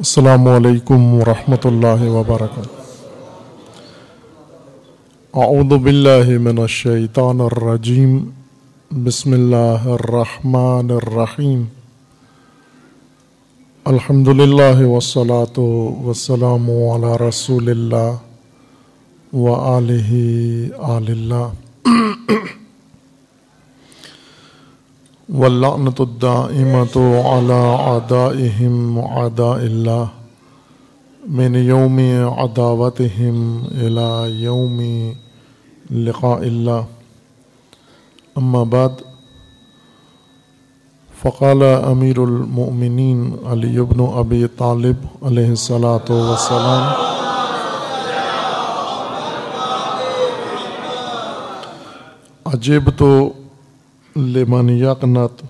असलकम वरहमल वबरक अऊदबिल्लिमिनशैतानरजीम बसमीम अलहमदिल्ला वसलात वसलाम रसूल व आल आल्ला واللعنة الدائمة على أعدائهم وأعداء الله من يوم عداوتهم إلى يوم لقاء الله أما بعد فقال أمير المؤمنين علي بن أبي طالب عليه الصلاة والسلام عجبت लिमन यकनत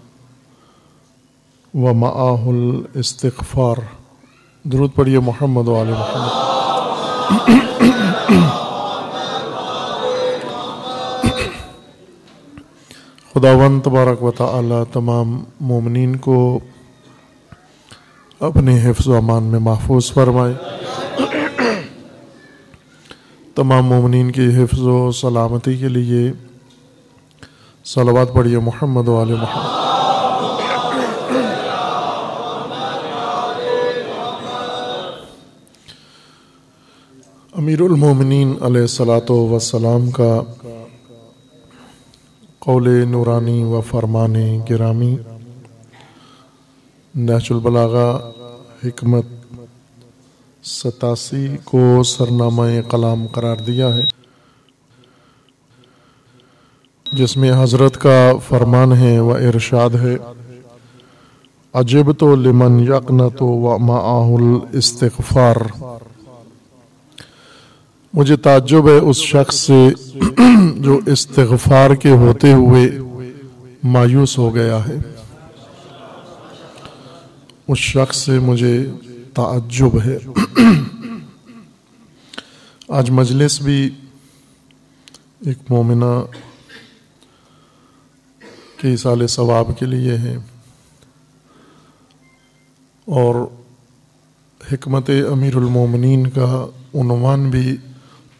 व माहुल इस्तफ़ार दरुद पढ़िए मोहम्मद वाल मोहम्मद खुदावन तबारक व ताली तमाम ममिन को अपने हिफ्ज़ अमान में महफूज फरमाए तमाम ममिन की हिफ्ज़ सलामती के लिए सलवात पढ़िए मोहम्मद वाले मोहम्मद अमीरुल अमीरमिन सलातो वसलाम का कौल नूरानी व फरमान गिरामी नहचुलबलागा हमत सतासी को सरनामा कलाम करार दिया है जिसमें हज़रत का फरमान है व इरशाद है अजब तो लिमन यकन तो व माहुल इस्तफ़ार मुझे ताज्जुब है उस शख्स से जो इस्तफ़ार के होते हुए मायूस हो गया है उस शख्स से मुझे ताज्जुब है आज मजलिस भी एक मोमिना के साल सवाब के लिए हैं और हमत अमीरमिन का उनवान भी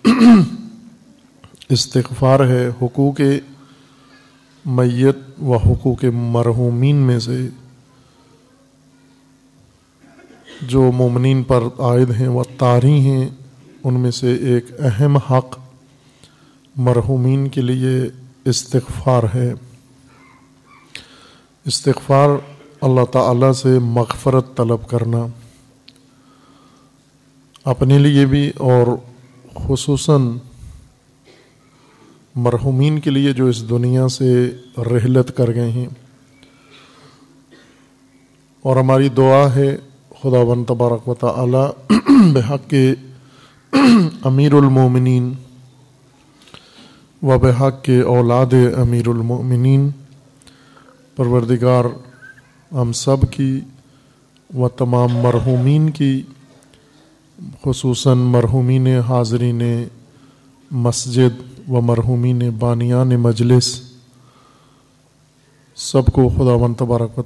इस्तफ़ार है हकूक़ मैत व हकूक़ मरहूमिन में से जो ममिन पर आयद हैं व तारी हैं उनमें से एक अहम हक़ मरहूमिन के लिए इस्तफ़ार है इस्तार अल्लाह ताला से मगफ़रत तलब करना अपने लिए भी और खसूस मरहूमिन के लिए जो इस दुनिया से रहलत कर गए हैं और हमारी दुआ है खुदा वन तबारक व ताली के अमीरमिन व बेहक के औलाद अमीरमिन परवरदिगार हम सब की व तमाम मरहूमिन की खसूस मरहूमिन हाजरीन मस्जिद व मरहूमिन बानियान मजलिस सबको वन तबारक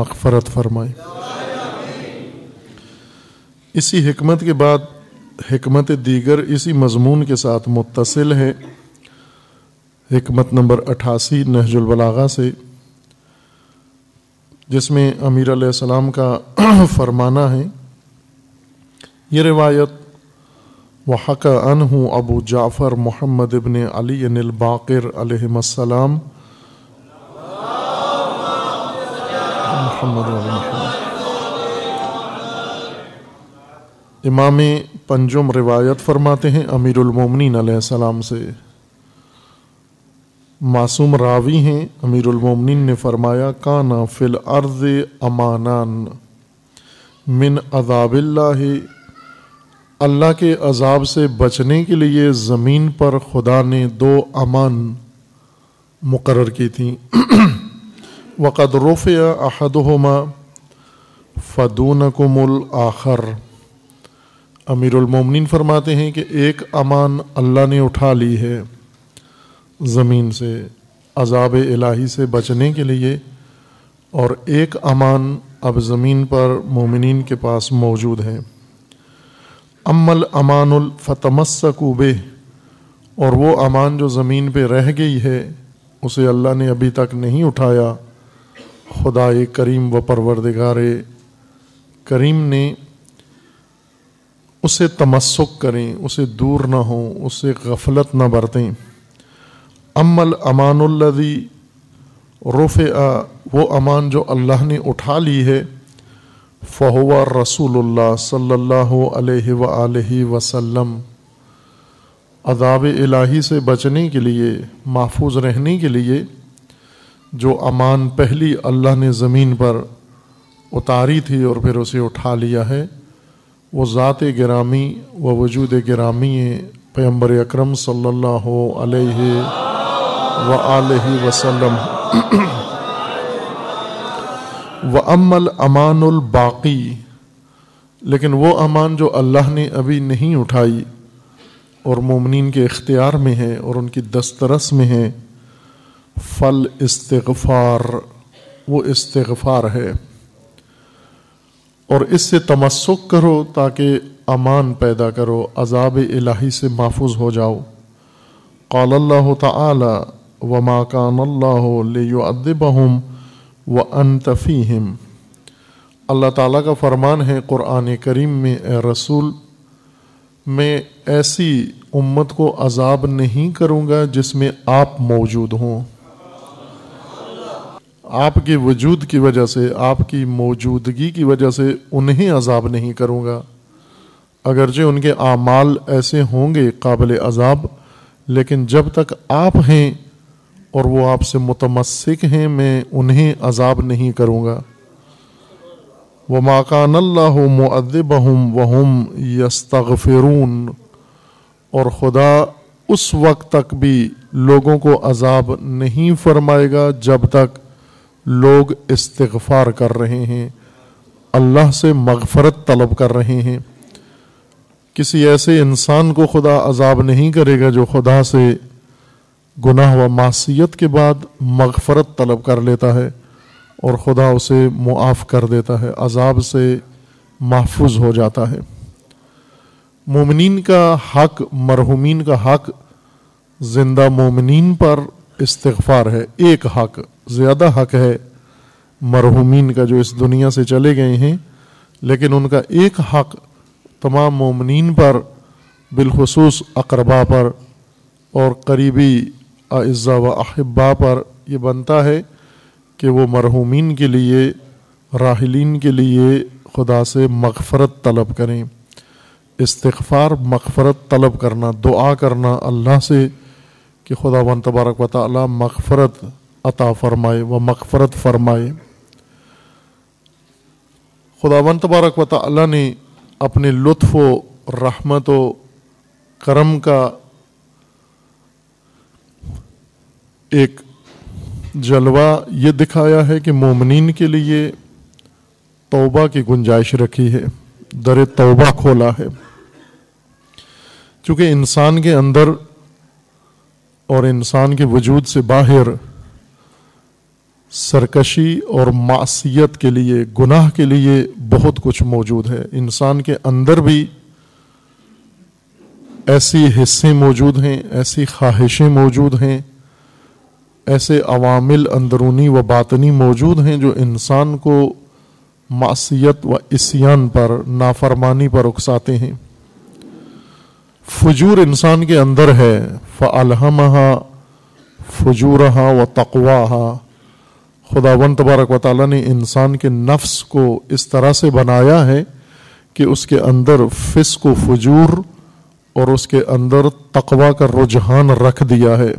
मखफरत फरमाए इसी हमत के बाद हमत दीगर इसी मजमून के साथ मुतसिल है हमत नंबर अठासी नहजुलबलागा से जिसमें अमीर सलाम का फरमाना है ये रिवायत वहक अनहू अबू जाफ़र मोहम्मद इबन अली अनिलबाकर इमाम पंजुम रिवायत फरमाते हैं अमीरमिन से मासूम रावी हैं अमीरमिन ने फरमाया काना फिल अर्ज अमानान मिन अदाबिल्ला अल्लाह के अजाब से बचने के लिए ज़मीन पर खुदा ने दो अमान मुकर की थी वक़द रुफ़िया हमा फ़दून कुमुल आखर अमीरमिन फरमाते हैं कि एक अमान अल्लाह ने उठा ली है ज़मीन से अजाब इलाही से बचने के लिए और एक अमान अब ज़मीन पर मोमिन के पास मौजूद है अमल अमानुल और वो अमान जो ज़मीन पर रह गई है उसे अल्लाह ने अभी तक नहीं उठाया ख़ुदा करीम व परवरदिगार करीम ने उसे तमस्क करें उसे दूर ना हो उससे गफलत ना बरतें अमल अमानदी रुफ़ आ वो अमान जो अल्लाह ने उठा ली है फ़हुआ रसूल सल्ला वसलम अदाब इलाही से बचने के लिए महफूज रहने के लिए जो अमान पहली अल्लाह ने ज़मीन पर उतारी थी और फिर उसे उठा लिया है वो ज़ात ग्रामी व वजूद ग्रामी पैम्बर अक्रम सल्ला व आलि वसलम व अमल अमानुल बाकी लेकिन वो अमान जो अल्लाह ने अभी नहीं उठाई और ममिन के इख्तियार में है और उनकी दस्तरस में है फल इस्तफ़ार वो इस्तफ़ार है और इससे तमस्क करो ताकि अमान पैदा करो अजाब इलाही से महफूज हो जाओ कल्ला ताला वमा कान अल्लाबहम व अनतफ़ीम अल्लाह ताला का फरमान है क़ुरान करीम में ए रसूल मैं ऐसी उम्मत को अजाब नहीं करूँगा जिसमें आप मौजूद हों आपके वजूद की वजह से आपकी मौजूदगी की वजह से उन्हें अजाब नहीं करूँगा अगरचे उनके आमाल ऐसे होंगे काबिल अजाब लेकिन जब तक आप हैं और वो आपसे मुतमसिक हैं मैं उन्हें अजाब नहीं करूँगा व माकानल्लादबहम वहम यस्तफ़िरून और ख़ुदा उस वक्त तक भी लोगों को अजाब नहीं फरमाएगा जब तक लोग इस्तफ़ार कर रहे हैं अल्लाह से मगफरत तलब कर रहे हैं किसी ऐसे इंसान को खुदा अजाब नहीं करेगा जो खुदा से गुनाह व मासीत के बाद मगफरत तलब कर लेता है और ख़ुदा उसे मुआफ़ कर देता है अजाब से महफूज हो जाता है मोमिन का हक मरहुमिन का हक जिंदा मोमिन पर इस्तफ़ार है एक हक ज़्यादा हक है मरहुमिन का जो इस दुनिया से चले गए हैं लेकिन उनका एक हक तमाम मोमिन पर बिलखसूस अकरबा पर और करीबी अज़ा व अहिबा पर यह बनता है कि वो मरहूमिन के लिए राहलिन के लिए खुदा से मगफरत तलब करें इस्तफ़ार मगफरत तलब करना दुआ करना अल्लाह से कि खुदा वन तबारक व ताली मगफरत अता फ़रमाए व मगफरत फ़रमाए खुदावन तबारक व ताली ने अपने लुत्फ़ रहमत व करम का एक जलवा ये दिखाया है कि मोमिन के लिए तोबा की गुंजाइश रखी है दर तोबा खोला है क्योंकि इंसान के अंदर और इंसान के वजूद से बाहर सरकशी और मासीत के लिए गुनाह के लिए बहुत कुछ मौजूद है इंसान के अंदर भी ऐसी हिस्से मौजूद हैं ऐसी ख्वाहिशें मौजूद हैं ऐसे अवामिल अंदरूनी व बातनी मौजूद हैं जो इंसान को मासीत व इसियान पर नाफरमानी पर उकसाते हैं फजूर इंसान के अंदर है फजूर फजूरहा व तकवा खुदावन तबारक वाली ने इंसान के नफ्स को इस तरह से बनाया है कि उसके अंदर को फजूर और उसके अंदर तकवा का रुझान रख दिया है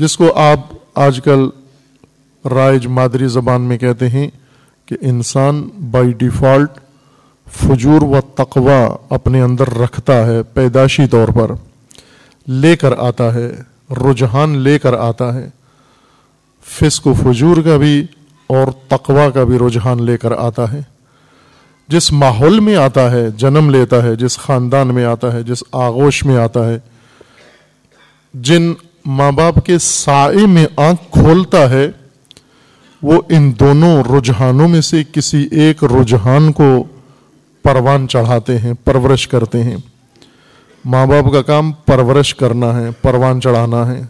जिसको आप आजकल राइज मादरी ज़बान में कहते हैं कि इंसान बाई डिफ़ॉल्ट फजूर व तकवा अपने अंदर रखता है पैदाशी तौर पर लेकर आता है रुझान लेकर आता है फिस्क फजूर का भी और तकवा का भी रुझान लेकर आता है जिस माहौल में आता है जन्म लेता है जिस ख़ानदान में आता है जिस आगोश में आता है जिन माँ बाप के साय में आंख खोलता है वो इन दोनों रुझानों में से किसी एक रुझान को परवान चढ़ाते हैं परवरिश करते हैं माँ बाप का काम परवरिश करना है परवान चढ़ाना है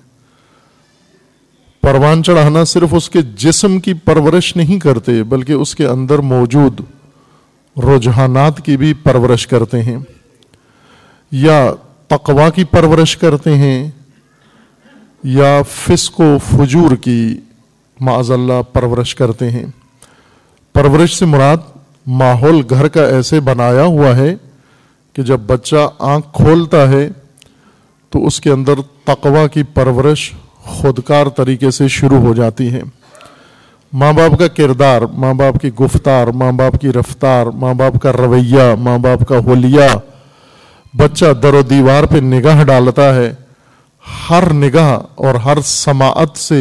परवान चढ़ाना सिर्फ उसके जिस्म की परवरिश नहीं करते बल्कि उसके अंदर मौजूद रुझानात की भी परवरिश करते हैं या तकवा की परवरिश करते हैं या फिस्को फजूर की माजल्ला परवरिश करते हैं परवरिश से मुराद माहौल घर का ऐसे बनाया हुआ है कि जब बच्चा आंख खोलता है तो उसके अंदर तकवा की परवरिश खुदकार तरीके से शुरू हो जाती है माँ बाप का किरदार माँ बाप की गुफ्तार माँ बाप की रफ्तार माँ बाप का रवैया माँ बाप का होलिया बच्चा दरो दीवार पर निगाह डालता है हर निगाह और हर समात से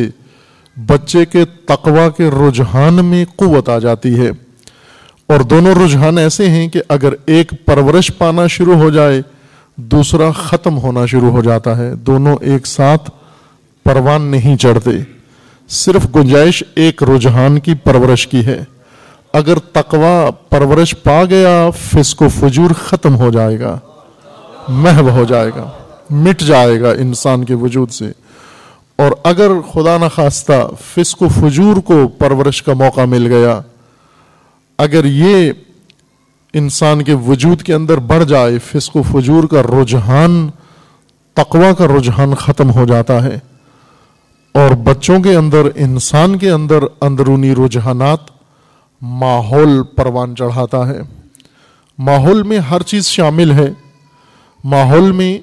बच्चे के तकवा के रुझान में कुवत आ जाती है और दोनों रुझान ऐसे हैं कि अगर एक परवरिश पाना शुरू हो जाए दूसरा ख़त्म होना शुरू हो जाता है दोनों एक साथ परवान नहीं चढ़ते सिर्फ गुंजाइश एक रुझान की परवरिश की है अगर तकवा परवरिश पा गया फिसको फजूर ख़त्म हो जाएगा महव हो जाएगा मिट जाएगा इंसान के वजूद से और अगर खुदा न खास्ता फिस्क फजूर को परवरिश का मौका मिल गया अगर ये इंसान के वजूद के अंदर बढ़ जाए फिस्क फजूर का रुझान तकवा का रुझान ख़त्म हो जाता है और बच्चों के अंदर इंसान के अंदर अंदरूनी रुझानात माहौल परवान चढ़ाता है माहौल में हर चीज़ शामिल है माहौल में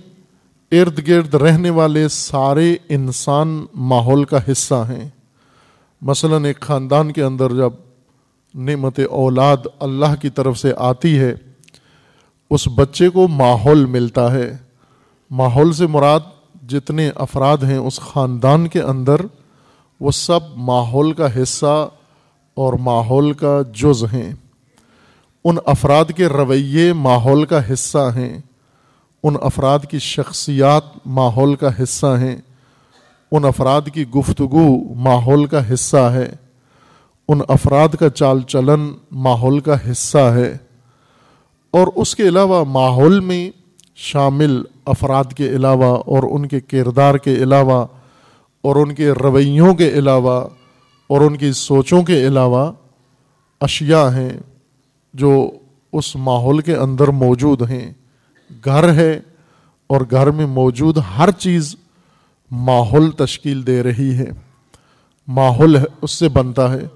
इर्द गिर्द रहने वाले सारे इंसान माहौल का हिस्सा हैं मसलन एक ख़ानदान के अंदर जब नमत औलाद अल्लाह की तरफ से आती है उस बच्चे को माहौल मिलता है माहौल से मुराद जितने अफराद हैं उस ख़ानदान के अंदर वो सब माहौल का हिस्सा और माहौल का जुज़ हैं उन अफराद के रवैये माहौल का हिस्सा हैं उन अफराद की शख्सियात माहौल का हिस्सा हैं उन अफराद की गुफ्तगु माहौल का हिस्सा है उन अफराद का चाल चलन माहौल का हिस्सा है और उसके अलावा माहौल में शामिल अफराद के अलावा और उनके किरदार के अलावा और उनके रवैयों के अलावा और उनकी सोचों के अलावा अशिया हैं जो उस माहौल के अंदर मौजूद हैं घर है और घर में मौजूद हर चीज़ माहौल तश्कील दे रही है माहौल है उससे बनता है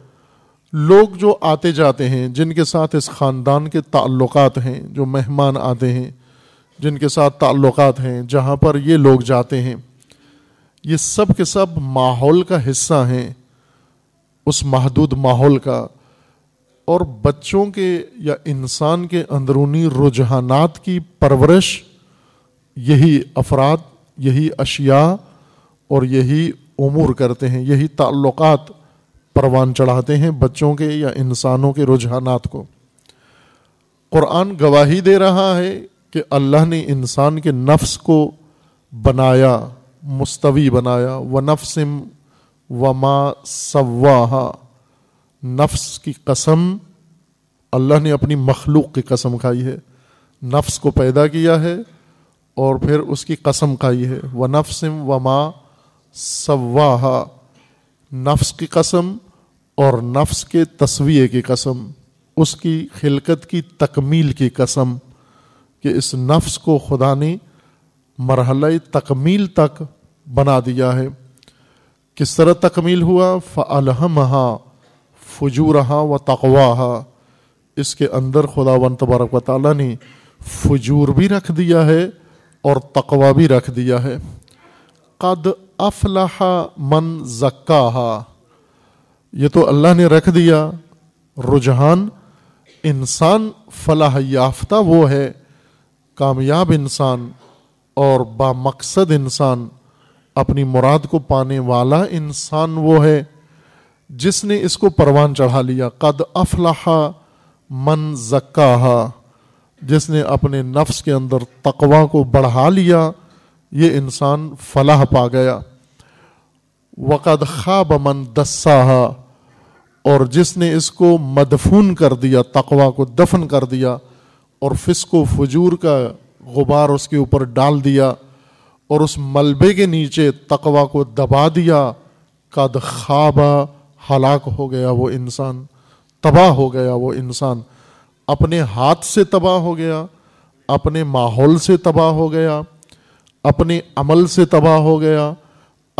लोग जो आते जाते हैं जिनके साथ इस ख़ानदान के ताल्लुकात हैं जो मेहमान आते हैं जिनके साथ ताल्लुकात हैं जहाँ पर ये लोग जाते हैं ये सब के सब माहौल का हिस्सा हैं उस महदूद माहौल का और बच्चों के या इंसान के अंदरूनी रुझानात की परवरिश यही अफराद यही अशिया और यही उमूर करते हैं यही ताल्लुकात परवान चढ़ाते हैं बच्चों के या इंसानों के रुझानात को क़ुरान गवाही दे रहा है कि अल्लाह ने इंसान के नफ्स को बनाया मुस्तवी बनाया व नफ्सम व मा सवाहा नफ्स की कसम अल्लाह ने अपनी मखलूक की कसम खाई है नफ्स को पैदा किया है और फिर उसकी कसम खाई है व नफ्स व माँ सवाहा नफ्स की कसम और नफ्स के तस्वीर की कसम उसकी खिलकत की तकमील की कसम कि इस नफ्स को खुदा ने मरहल तकमील तक बना दिया है किस तरह तकमील हुआ हाँ फजूरहा व तकवा हा इसके अंदर खुदावन तबारक वाली ने फजूर भी रख दिया है और तकवा भी रख दिया है कद अफलाहा मन जक्का हा ये तो अल्लाह ने रख दिया रुझान इंसान फलाह याफ्ता वो है कामयाब इंसान और बामकसद इंसान अपनी मुराद को पाने वाला इंसान वो है जिसने इसको परवान चढ़ा लिया कद अफलाहा मन जक्काहा जिसने अपने नफ्स के अंदर तकवा को बढ़ा लिया ये इंसान फलाह पा गया वक़द ख़ाब मन दस्साहा और जिसने इसको मदफून कर दिया तकवा को दफन कर दिया और फिसको फजूर का गुबार उसके ऊपर डाल दिया और उस मलबे के नीचे तकवा को दबा दिया कद ख़ाबा हलाक हो गया वो इंसान तबाह हो गया वो इंसान अपने हाथ से तबाह हो गया अपने माहौल से तबाह हो गया अपने अमल से तबाह हो गया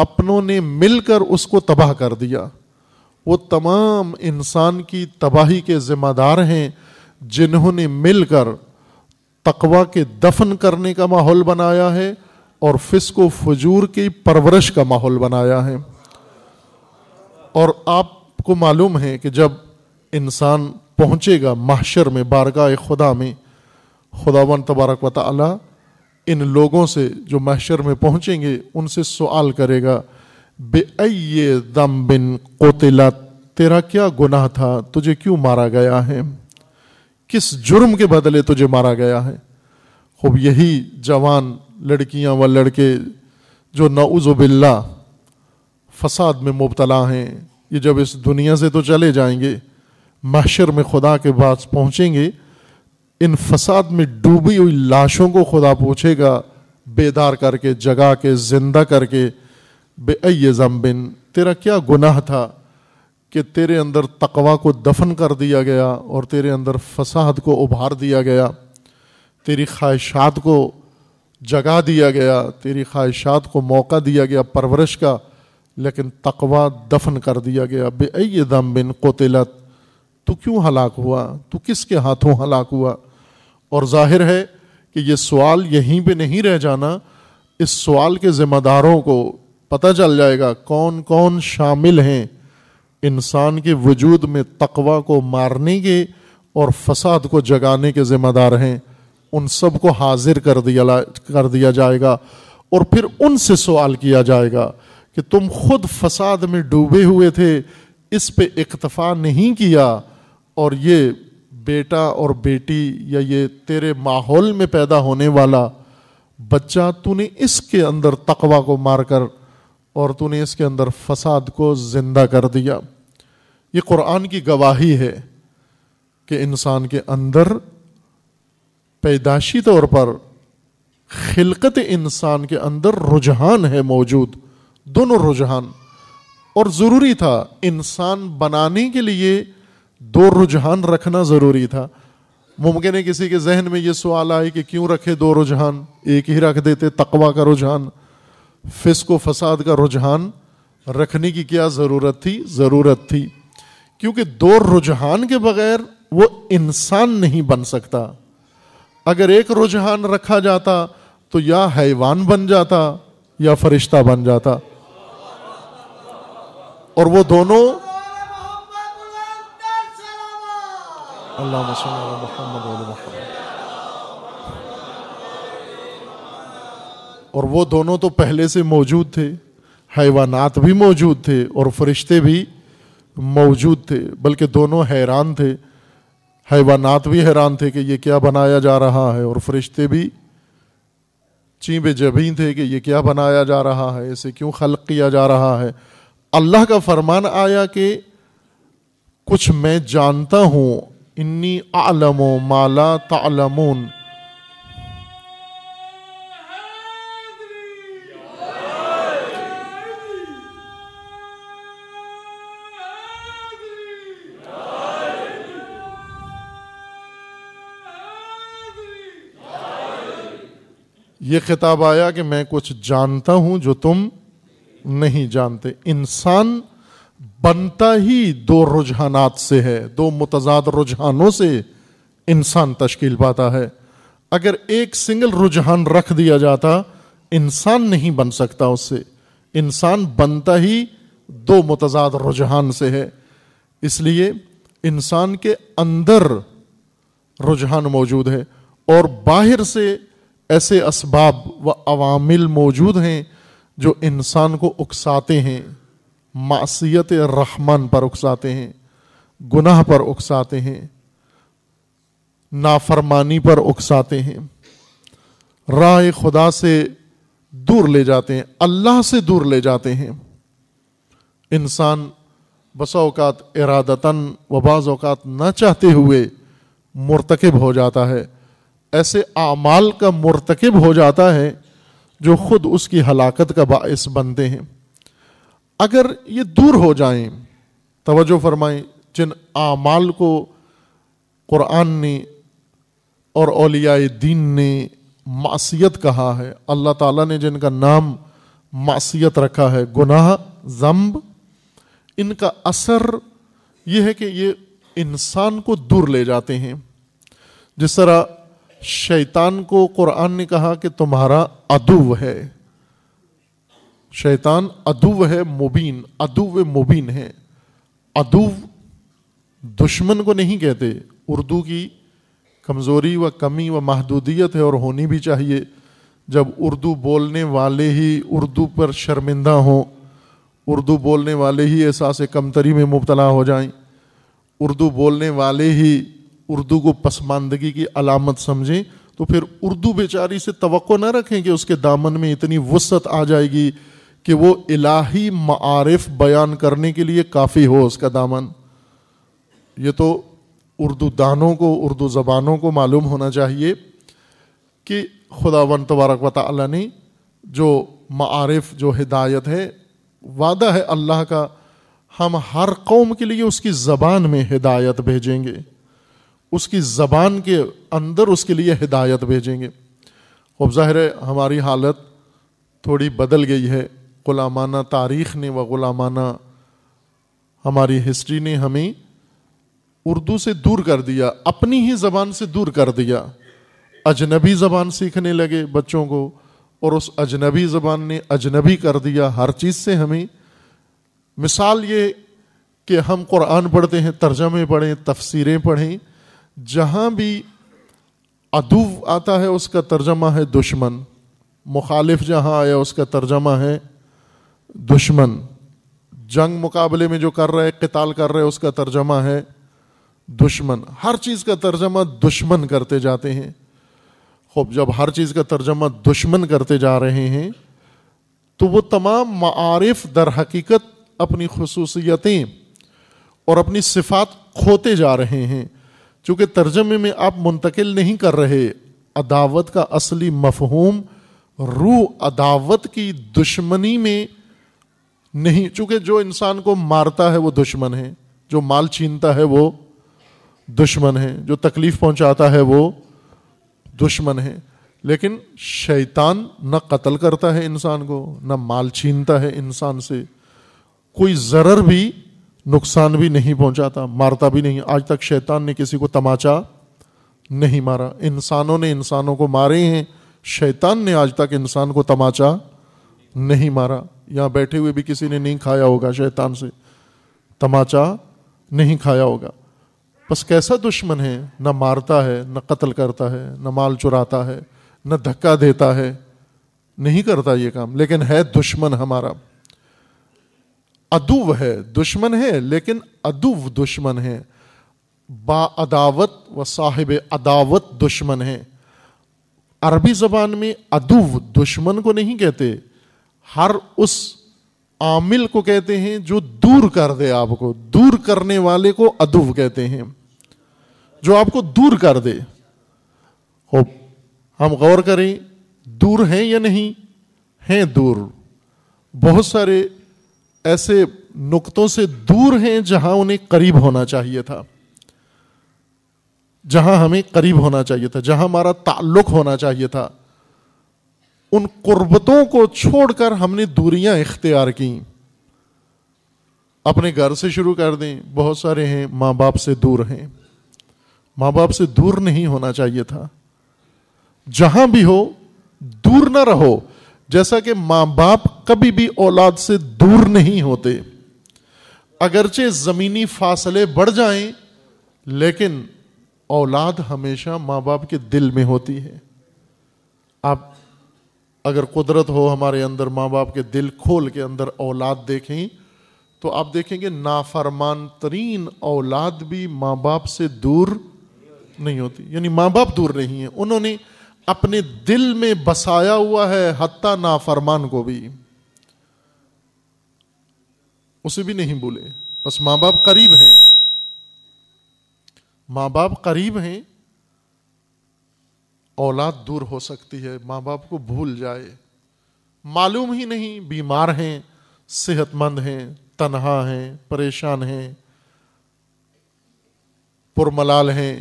अपनों ने मिलकर उसको तबाह कर दिया वो तमाम इंसान की तबाही के जिम्मेदार हैं जिन्होंने मिलकर तकवा के दफन करने का माहौल बनाया है और फिसको फजूर की परवरिश का माहौल बनाया है और आपको मालूम है कि जब इंसान पहुंचेगा माशर में बारगा खुदा में खुदा वन तबारक व इन लोगों से जो माशर में पहुंचेंगे उनसे सवाल करेगा बे दम बिन कोतिला तेरा क्या गुनाह था तुझे क्यों मारा गया है किस जुर्म के बदले तुझे मारा गया है खूब यही जवान लड़कियां व लड़के जो नाउज़बिल्ला फसाद में मुबतला हैं ये जब इस दुनिया से तो चले जाएंगे महशर में खुदा के पास पहुँचेंगे इन फसाद में डूबी हुई लाशों को खुदा पूछेगा बेदार करके जगा के जिंदा करके बे बिन तेरा क्या गुनाह था कि तेरे अंदर तकवा को दफन कर दिया गया और तेरे अंदर फसाद को उभार दिया गया तेरी ख्वाहिशात को जगा दिया गया तेरी ख्वाहिशात को मौका दिया गया परवरिश का लेकिन तकवा दफन कर दिया गया बे दम बिन कोतिलत तो क्यों हलाक हुआ तो किसके हाथों हलाक हुआ और जाहिर है कि ये सवाल यहीं पर नहीं रह जाना इस सवाल के ज़िम्मेदारों को पता चल जाएगा कौन कौन शामिल हैं इंसान के वजूद में तकवा को मारने के और फसाद को जगाने के ज़िम्मेदार हैं उन सब को हाजिर कर दिया कर दिया जाएगा और फिर उनसे सवाल किया जाएगा कि तुम खुद फसाद में डूबे हुए थे इस पे इक्तफा नहीं किया और ये बेटा और बेटी या ये तेरे माहौल में पैदा होने वाला बच्चा तूने इसके अंदर तकवा को मारकर और तूने इसके अंदर फसाद को ज़िंदा कर दिया ये कुरान की गवाही है कि इंसान के अंदर पैदाशी तौर पर खिलकत इंसान के अंदर रुझान है मौजूद दोनों रुझान और ज़रूरी था इंसान बनाने के लिए दो रुझान रखना ज़रूरी था मुमकिन है किसी के जहन में ये सवाल आए कि क्यों रखे दो रुझान एक ही रख देते तकवा का रुझान फिसको फसाद का रुझान रखने की क्या ज़रूरत थी ज़रूरत थी क्योंकि दो रुझान के बगैर वो इंसान नहीं बन सकता अगर एक रुझान रखा जाता तो या हैवान बन जाता या फरिश्ता बन जाता और वो दोनों अल्लाह और वो दोनों तो पहले से मौजूद थे हैवानात भी मौजूद थे और फरिश्ते भी मौजूद थे बल्कि दोनों हैरान थे हैवानात भी हैरान थे कि ये क्या बनाया जा रहा है और फरिश्ते भी चीबे जबी थे कि ये क्या बनाया जा रहा है इसे क्यों खल किया जा रहा है अल्लाह का फरमान आया कि कुछ मैं जानता हूं इन्नी आलमो माला तालमोन ये खिताब आया कि मैं कुछ जानता हूं जो तुम नहीं जानते इंसान बनता ही दो रुझानात से है दो मुतजाद रुझानों से इंसान तश्कील पाता है अगर एक सिंगल रुझान रख दिया जाता इंसान नहीं बन सकता उससे इंसान बनता ही दो मुतजाद रुझान से है इसलिए इंसान के अंदर रुझान मौजूद है और बाहर से ऐसे असबाब व अवामिल मौजूद हैं जो इंसान को उकसाते हैं मासीत रहमान पर उकसाते हैं गुनाह पर उकसाते हैं नाफरमानी पर उकसाते हैं राय खुदा से दूर ले जाते हैं अल्लाह से दूर ले जाते हैं इंसान बसा अवत इरादतन व बाज़ अवत ना चाहते हुए मुरतकब हो जाता है ऐसे आमाल का मुरतकब हो जाता है जो खुद उसकी हलाकत का बायस बनते हैं अगर ये दूर हो जाएं तवज्जो फरमाएं जिन आमाल को कुरान ने और अलिया दीन ने मासीत कहा है अल्लाह ताला ने जिनका नाम मासीत रखा है गुनाह जम्ब इनका असर यह है कि ये इंसान को दूर ले जाते हैं जिस तरह शैतान को कुरान ने कहा कि तुम्हारा अदुव है शैतान अदुव है मुबीन अदुव मुबीन है अदुव दुश्मन को नहीं कहते उर्दू की कमज़ोरी व कमी व महदूदियत है और होनी भी चाहिए जब उर्दू बोलने वाले ही उर्दू पर शर्मिंदा हों उर्दू बोलने वाले ही एहसास कमतरी में मुबतला हो जाएं उर्दू बोलने वाले ही उर्दू को पसमानदगी की अलामत समझें तो फिर उर्दू बेचारी से तो न रखें कि उसके दामन में इतनी वसत आ जाएगी कि वो इलाही मारफ बयान करने के लिए काफ़ी हो उसका दामन ये तो उर्दू दानों को उर्दू ज़बानों को मालूम होना चाहिए कि खुदावन तबारक वाली ने जो मारफ जो हिदायत है वादा है अल्लाह का हम हर कौम के लिए उसकी ज़बान में हिदायत भेजेंगे उसकी ज़बान के अंदर उसके लिए हिदायत भेजेंगे अब ज़ाहिर है हमारी हालत थोड़ी बदल गई है ग़ुलामाना तारीख़ ने व ग़ुलामाना हमारी हिस्ट्री ने हमें उर्दू से दूर कर दिया अपनी ही ज़बान से दूर कर दिया अजनबी ज़बान सीखने लगे बच्चों को और उस अजनबी ज़बान ने अजनबी कर दिया हर चीज़ से हमें मिसाल ये कि हम कुरान पढ़ते हैं तर्जमे पढ़ें तफसीरें पढ़ें जहाँ भी अदुव आता है उसका तर्जमा है दुश्मन मुखालिफ जहाँ आया उसका तर्जमा है दुश्मन जंग मुकाबले में जो कर रहे कताल कर रहे हैं उसका तर्जमा है दुश्मन हर चीज़ का तर्जमा दुश्मन करते जाते हैं खूब जब हर चीज़ का तर्जमा दुश्मन करते जा रहे हैं तो वो तमाम मारफ दर हकीकत अपनी खसूसियतें और अपनी सिफात खोते जा रहे हैं चूँकि तर्जमे में आप मुंतकिल नहीं कर रहे अदावत का असली मफहूम रूह अदावत की दुश्मनी में नहीं चूंकि जो इंसान को मारता है वो दुश्मन है जो माल छीनता है वो दुश्मन है जो तकलीफ़ पहुंचाता है वो दुश्मन है लेकिन शैतान न कत्ल करता है इंसान को न माल छीनता है इंसान से कोई ज़रर भी नुकसान भी नहीं पहुंचाता मारता भी नहीं आज तक शैतान ने किसी को तमाचा नहीं मारा इंसानों ने इंसानों को मारे हैं शैतान ने आज तक इंसान को तमाचा नहीं मारा यहाँ बैठे हुए भी किसी ने नहीं खाया होगा शैतान से तमाचा नहीं खाया होगा बस कैसा दुश्मन है न मारता है न कत्ल करता है न माल चुराता है न धक्का देता है नहीं करता ये काम लेकिन है दुश्मन हमारा अदुव है दुश्मन है लेकिन अदुव दुश्मन है बा अदावत व साहिब अदावत दुश्मन है अरबी ज़बान में अदुव दुश्मन को नहीं कहते हर उस आमिल को कहते हैं जो दूर कर दे आपको दूर करने वाले को अदुव कहते हैं जो आपको दूर कर दे हो हम गौर करें दूर हैं या नहीं हैं दूर बहुत सारे ऐसे नुकतों से दूर हैं जहां उन्हें करीब होना चाहिए था जहां हमें करीब होना चाहिए था जहां हमारा ताल्लुक होना चाहिए था उन कुर्बतों को छोड़कर हमने दूरियां इख्तियार की अपने घर से शुरू कर दें बहुत सारे हैं माँ बाप से दूर हैं माँ बाप से दूर नहीं होना चाहिए था जहां भी हो दूर ना रहो जैसा कि माँ बाप कभी भी औलाद से दूर नहीं होते अगरचे ज़मीनी फासले बढ़ जाएं, लेकिन औलाद हमेशा माँ बाप के दिल में होती है आप अगर कुदरत हो हमारे अंदर माँ बाप के दिल खोल के अंदर औलाद देखें तो आप देखेंगे नाफरमान तरीन औलाद भी माँ बाप से दूर नहीं होती यानी माँ बाप दूर नहीं है उन्होंने अपने दिल में बसाया हुआ है हत्ता नाफरमान को भी उसे भी नहीं बोले बस मां बाप करीब हैं मां बाप करीब हैं औलाद दूर हो सकती है मां बाप को भूल जाए मालूम ही नहीं बीमार हैं सेहतमंद हैं तनहा हैं परेशान हैं पुरमलाल हैं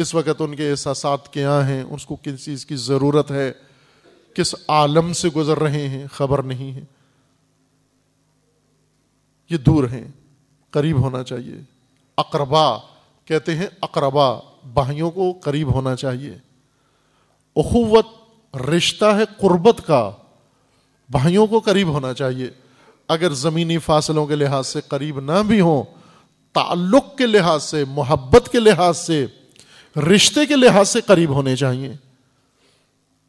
इस वक्त उनके एहसास क्या हैं उसको किस चीज़ की ज़रूरत है किस आलम से गुजर रहे हैं खबर नहीं है ये दूर हैं करीब होना चाहिए अकरबा कहते हैं अकरबा भाइयों को करीब होना चाहिए अखुवत रिश्ता है कुर्बत का भाइयों को करीब होना चाहिए अगर ज़मीनी फासलों के लिहाज से करीब ना भी हों ताल्लुक़ के लिहाज से मोहब्बत के लिहाज से रिश्ते के लिहाज से करीब होने चाहिए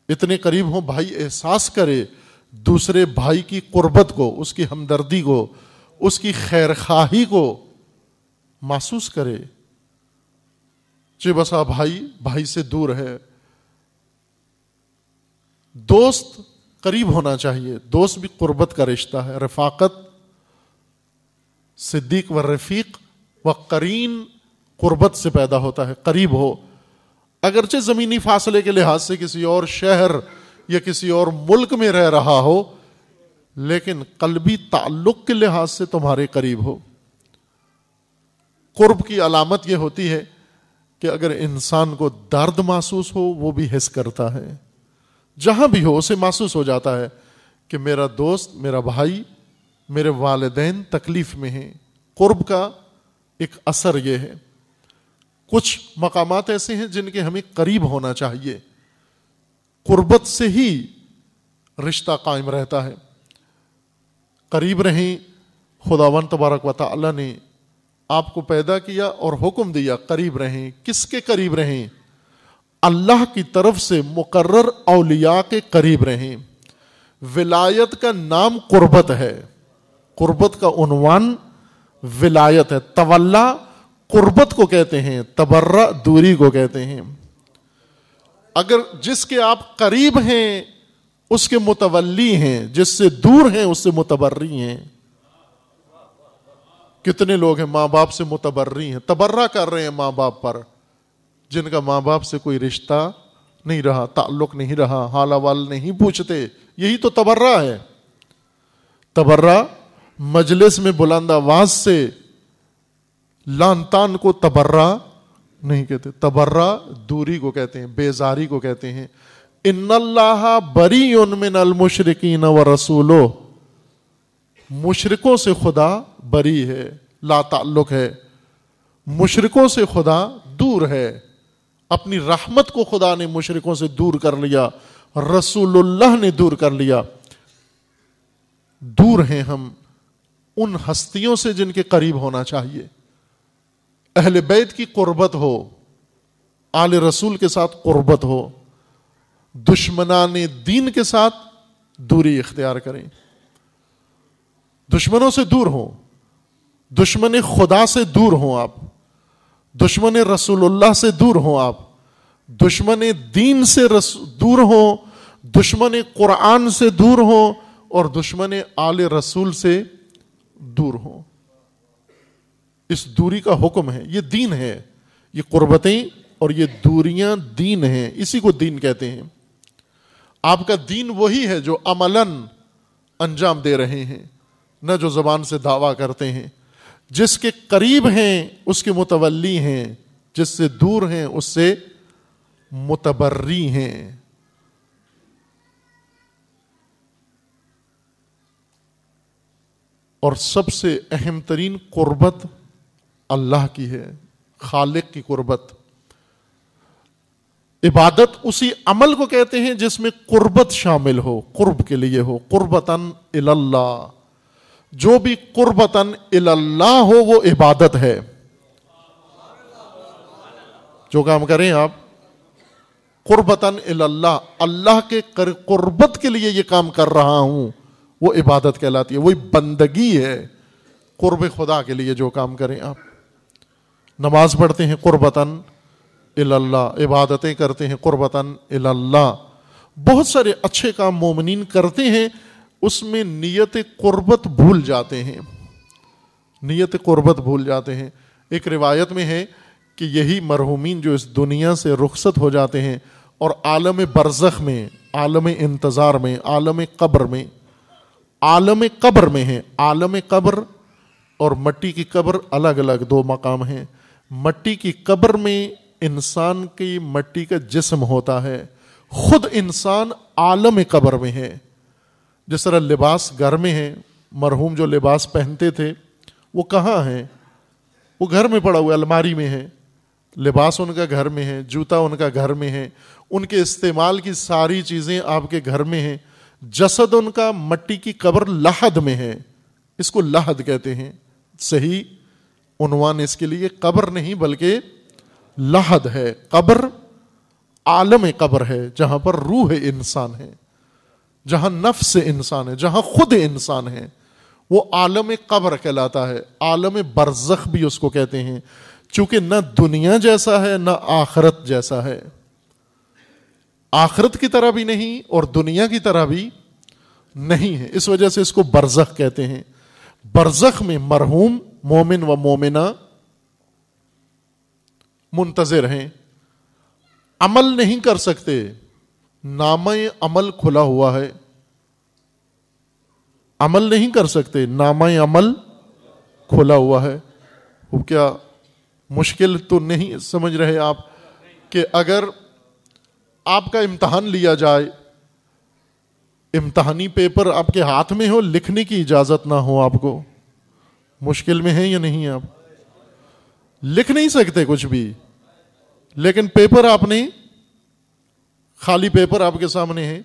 इतने करीब हो भाई एहसास करे दूसरे भाई की कुर्बत को उसकी हमदर्दी को उसकी खैर खाही को महसूस करे चे बसा भाई भाई से दूर है दोस्त करीब होना चाहिए दोस्त भी कुर्बत का रिश्ता है रफाकत सिद्दीक व रफीक व करीन क़ुरबत से पैदा होता है करीब हो अगरचे ज़मीनी फासले के लिहाज से किसी और शहर या किसी और मुल्क में रह रहा हो लेकिन कलबी ताल्लुक के लिहाज से तुम्हारे करीब हो कुर्ब की अलामत यह होती है कि अगर इंसान को दर्द महसूस हो वो भी हिस करता है जहां भी हो उसे महसूस हो जाता है कि मेरा दोस्त मेरा भाई मेरे वालदेन तकलीफ में है कुर्ब का एक असर यह है कुछ मकाम ऐसे हैं जिनके हमें करीब होना चाहिए कुर्बत से ही रिश्ता कायम रहता है करीब रहें खुदावन तबारक वाली ने आपको पैदा किया और हुक्म दिया करीब रहें किसके करीब रहें अल्लाह की तरफ से मुकर्र अलिया के करीब रहें विलायत का नाम कुर्बत है कुर्बत का उनवान विलायत है तवल्ला कुर्बत को कहते हैं तबर्रा दूरी को कहते हैं अगर जिसके आप करीब हैं उसके मुतवली हैं जिससे दूर हैं उससे मुतबर्री हैं कितने लोग हैं माँ बाप से मुतबर्री हैं तबर्रा कर रहे हैं माँ बाप पर जिनका माँ बाप से कोई रिश्ता नहीं रहा ताल्लुक नहीं रहा हाला वाल नहीं पूछते यही तो तबर्रा है तबर्रा मजलिस में बुलंद आवाज से लानतान को तबर्रा नहीं कहते तबर्रा दूरी को कहते हैं बेजारी को कहते हैं इन्नल्लाहा बरी उनमिन अलमुशरकिन व रसूलो मुशरकों से खुदा बरी है ला ताल्लुक है मुशरकों से खुदा दूर है अपनी रहमत को खुदा ने मुशरकों से दूर कर लिया रसूलुल्लाह ने दूर कर लिया दूर हैं हम उन हस्तियों से जिनके करीब होना चाहिए अहल बैत की क़ुरबत हो आल रसूल के साथ क़ुरबत हो दुश्मनान दीन के साथ दूरी इख्तियार करें दुश्मनों से दूर हो दुश्मन खुदा से दूर हो आप दुश्मन रसूलुल्लाह से दूर हों आप दुश्मन दीन से दूर हों दुश्मन कुरान से दूर हो और दुश्मन आल रसूल से दूर हों इस दूरी का हुक्म है ये दीन है ये कुर्बतें और ये दूरियां दीन हैं इसी को दीन कहते हैं आपका दीन वही है जो अमलन अंजाम दे रहे हैं न जो जबान से दावा करते हैं जिसके करीब हैं उसके मुतवली हैं जिससे दूर हैं उससे मुतबर्री हैं और सबसे अहम तरीन कुर्बत अल्लाह की है खालिक की कुर्बत इबादत उसी अमल को कहते हैं जिसमें कुर्बत शामिल हो कुर्ब के लिए हो कुर्बतन इल्ला जो भी कुर्बतन इल्ला हो वो इबादत है जो काम करें आप कुर्बतन इल्ला अल्लाह के कर, कुर्बत के लिए ये काम कर रहा हूं वो इबादत कहलाती है वही बंदगी है कुर्ब खुदा के लिए जो काम करें आप नमाज पढ़ते हैं कुर्बतन इल्ला इबादतें करते हैं कुर्बतन इल्ला बहुत सारे अच्छे काम मोमिन करते हैं उसमें नियत कुर्बत भूल जाते हैं नियत कुर्बत भूल जाते हैं एक रिवायत में है कि यही मरहूमिन जो इस दुनिया से रुखसत हो जाते हैं और आलम बरज़ख में आलम इंतज़ार में आलम कब्र में आलम कब्र में है आलम कब्र और मट्टी की कब्र अलग अलग दो मकाम हैं मट्टी की कब्र में इंसान की मट्टी का जिस्म होता है खुद इंसान आलम कब्र में है जिस तरह लिबास घर में है मरहूम जो लिबास पहनते थे वो कहाँ हैं वो घर में पड़ा हुआ अलमारी में है लिबास उनका घर में है जूता उनका घर में है उनके इस्तेमाल की सारी चीज़ें आपके घर में हैं जसद उनका मट्टी की कब्र लहद में है इसको लहद कहते हैं सही उनवान इसके लिए कब्र नहीं बल्कि लहद है कब्र आलम कब्र है जहां पर रूह इंसान है जहां नफ्स इंसान है जहां खुद इंसान है वो आलम कब्र कहलाता है आलम बरजख भी उसको कहते हैं चूंकि न दुनिया जैसा है न आखरत जैसा है आखरत की तरह भी नहीं और दुनिया की तरह भी नहीं है इस वजह से इसको बरजख कहते हैं बरजख में मरहूम मोमिन व मोमिना मुंतजर हैं अमल नहीं कर सकते नाम अमल खुला हुआ है अमल नहीं कर सकते नाम अमल खुला हुआ है वो क्या मुश्किल तो नहीं समझ रहे आप कि अगर आपका इम्तहान लिया जाए इम्तहानी पेपर आपके हाथ में हो लिखने की इजाज़त ना हो आपको मुश्किल में हैं या नहीं आप लिख नहीं सकते कुछ भी लेकिन पेपर आपने खाली पेपर आपके सामने है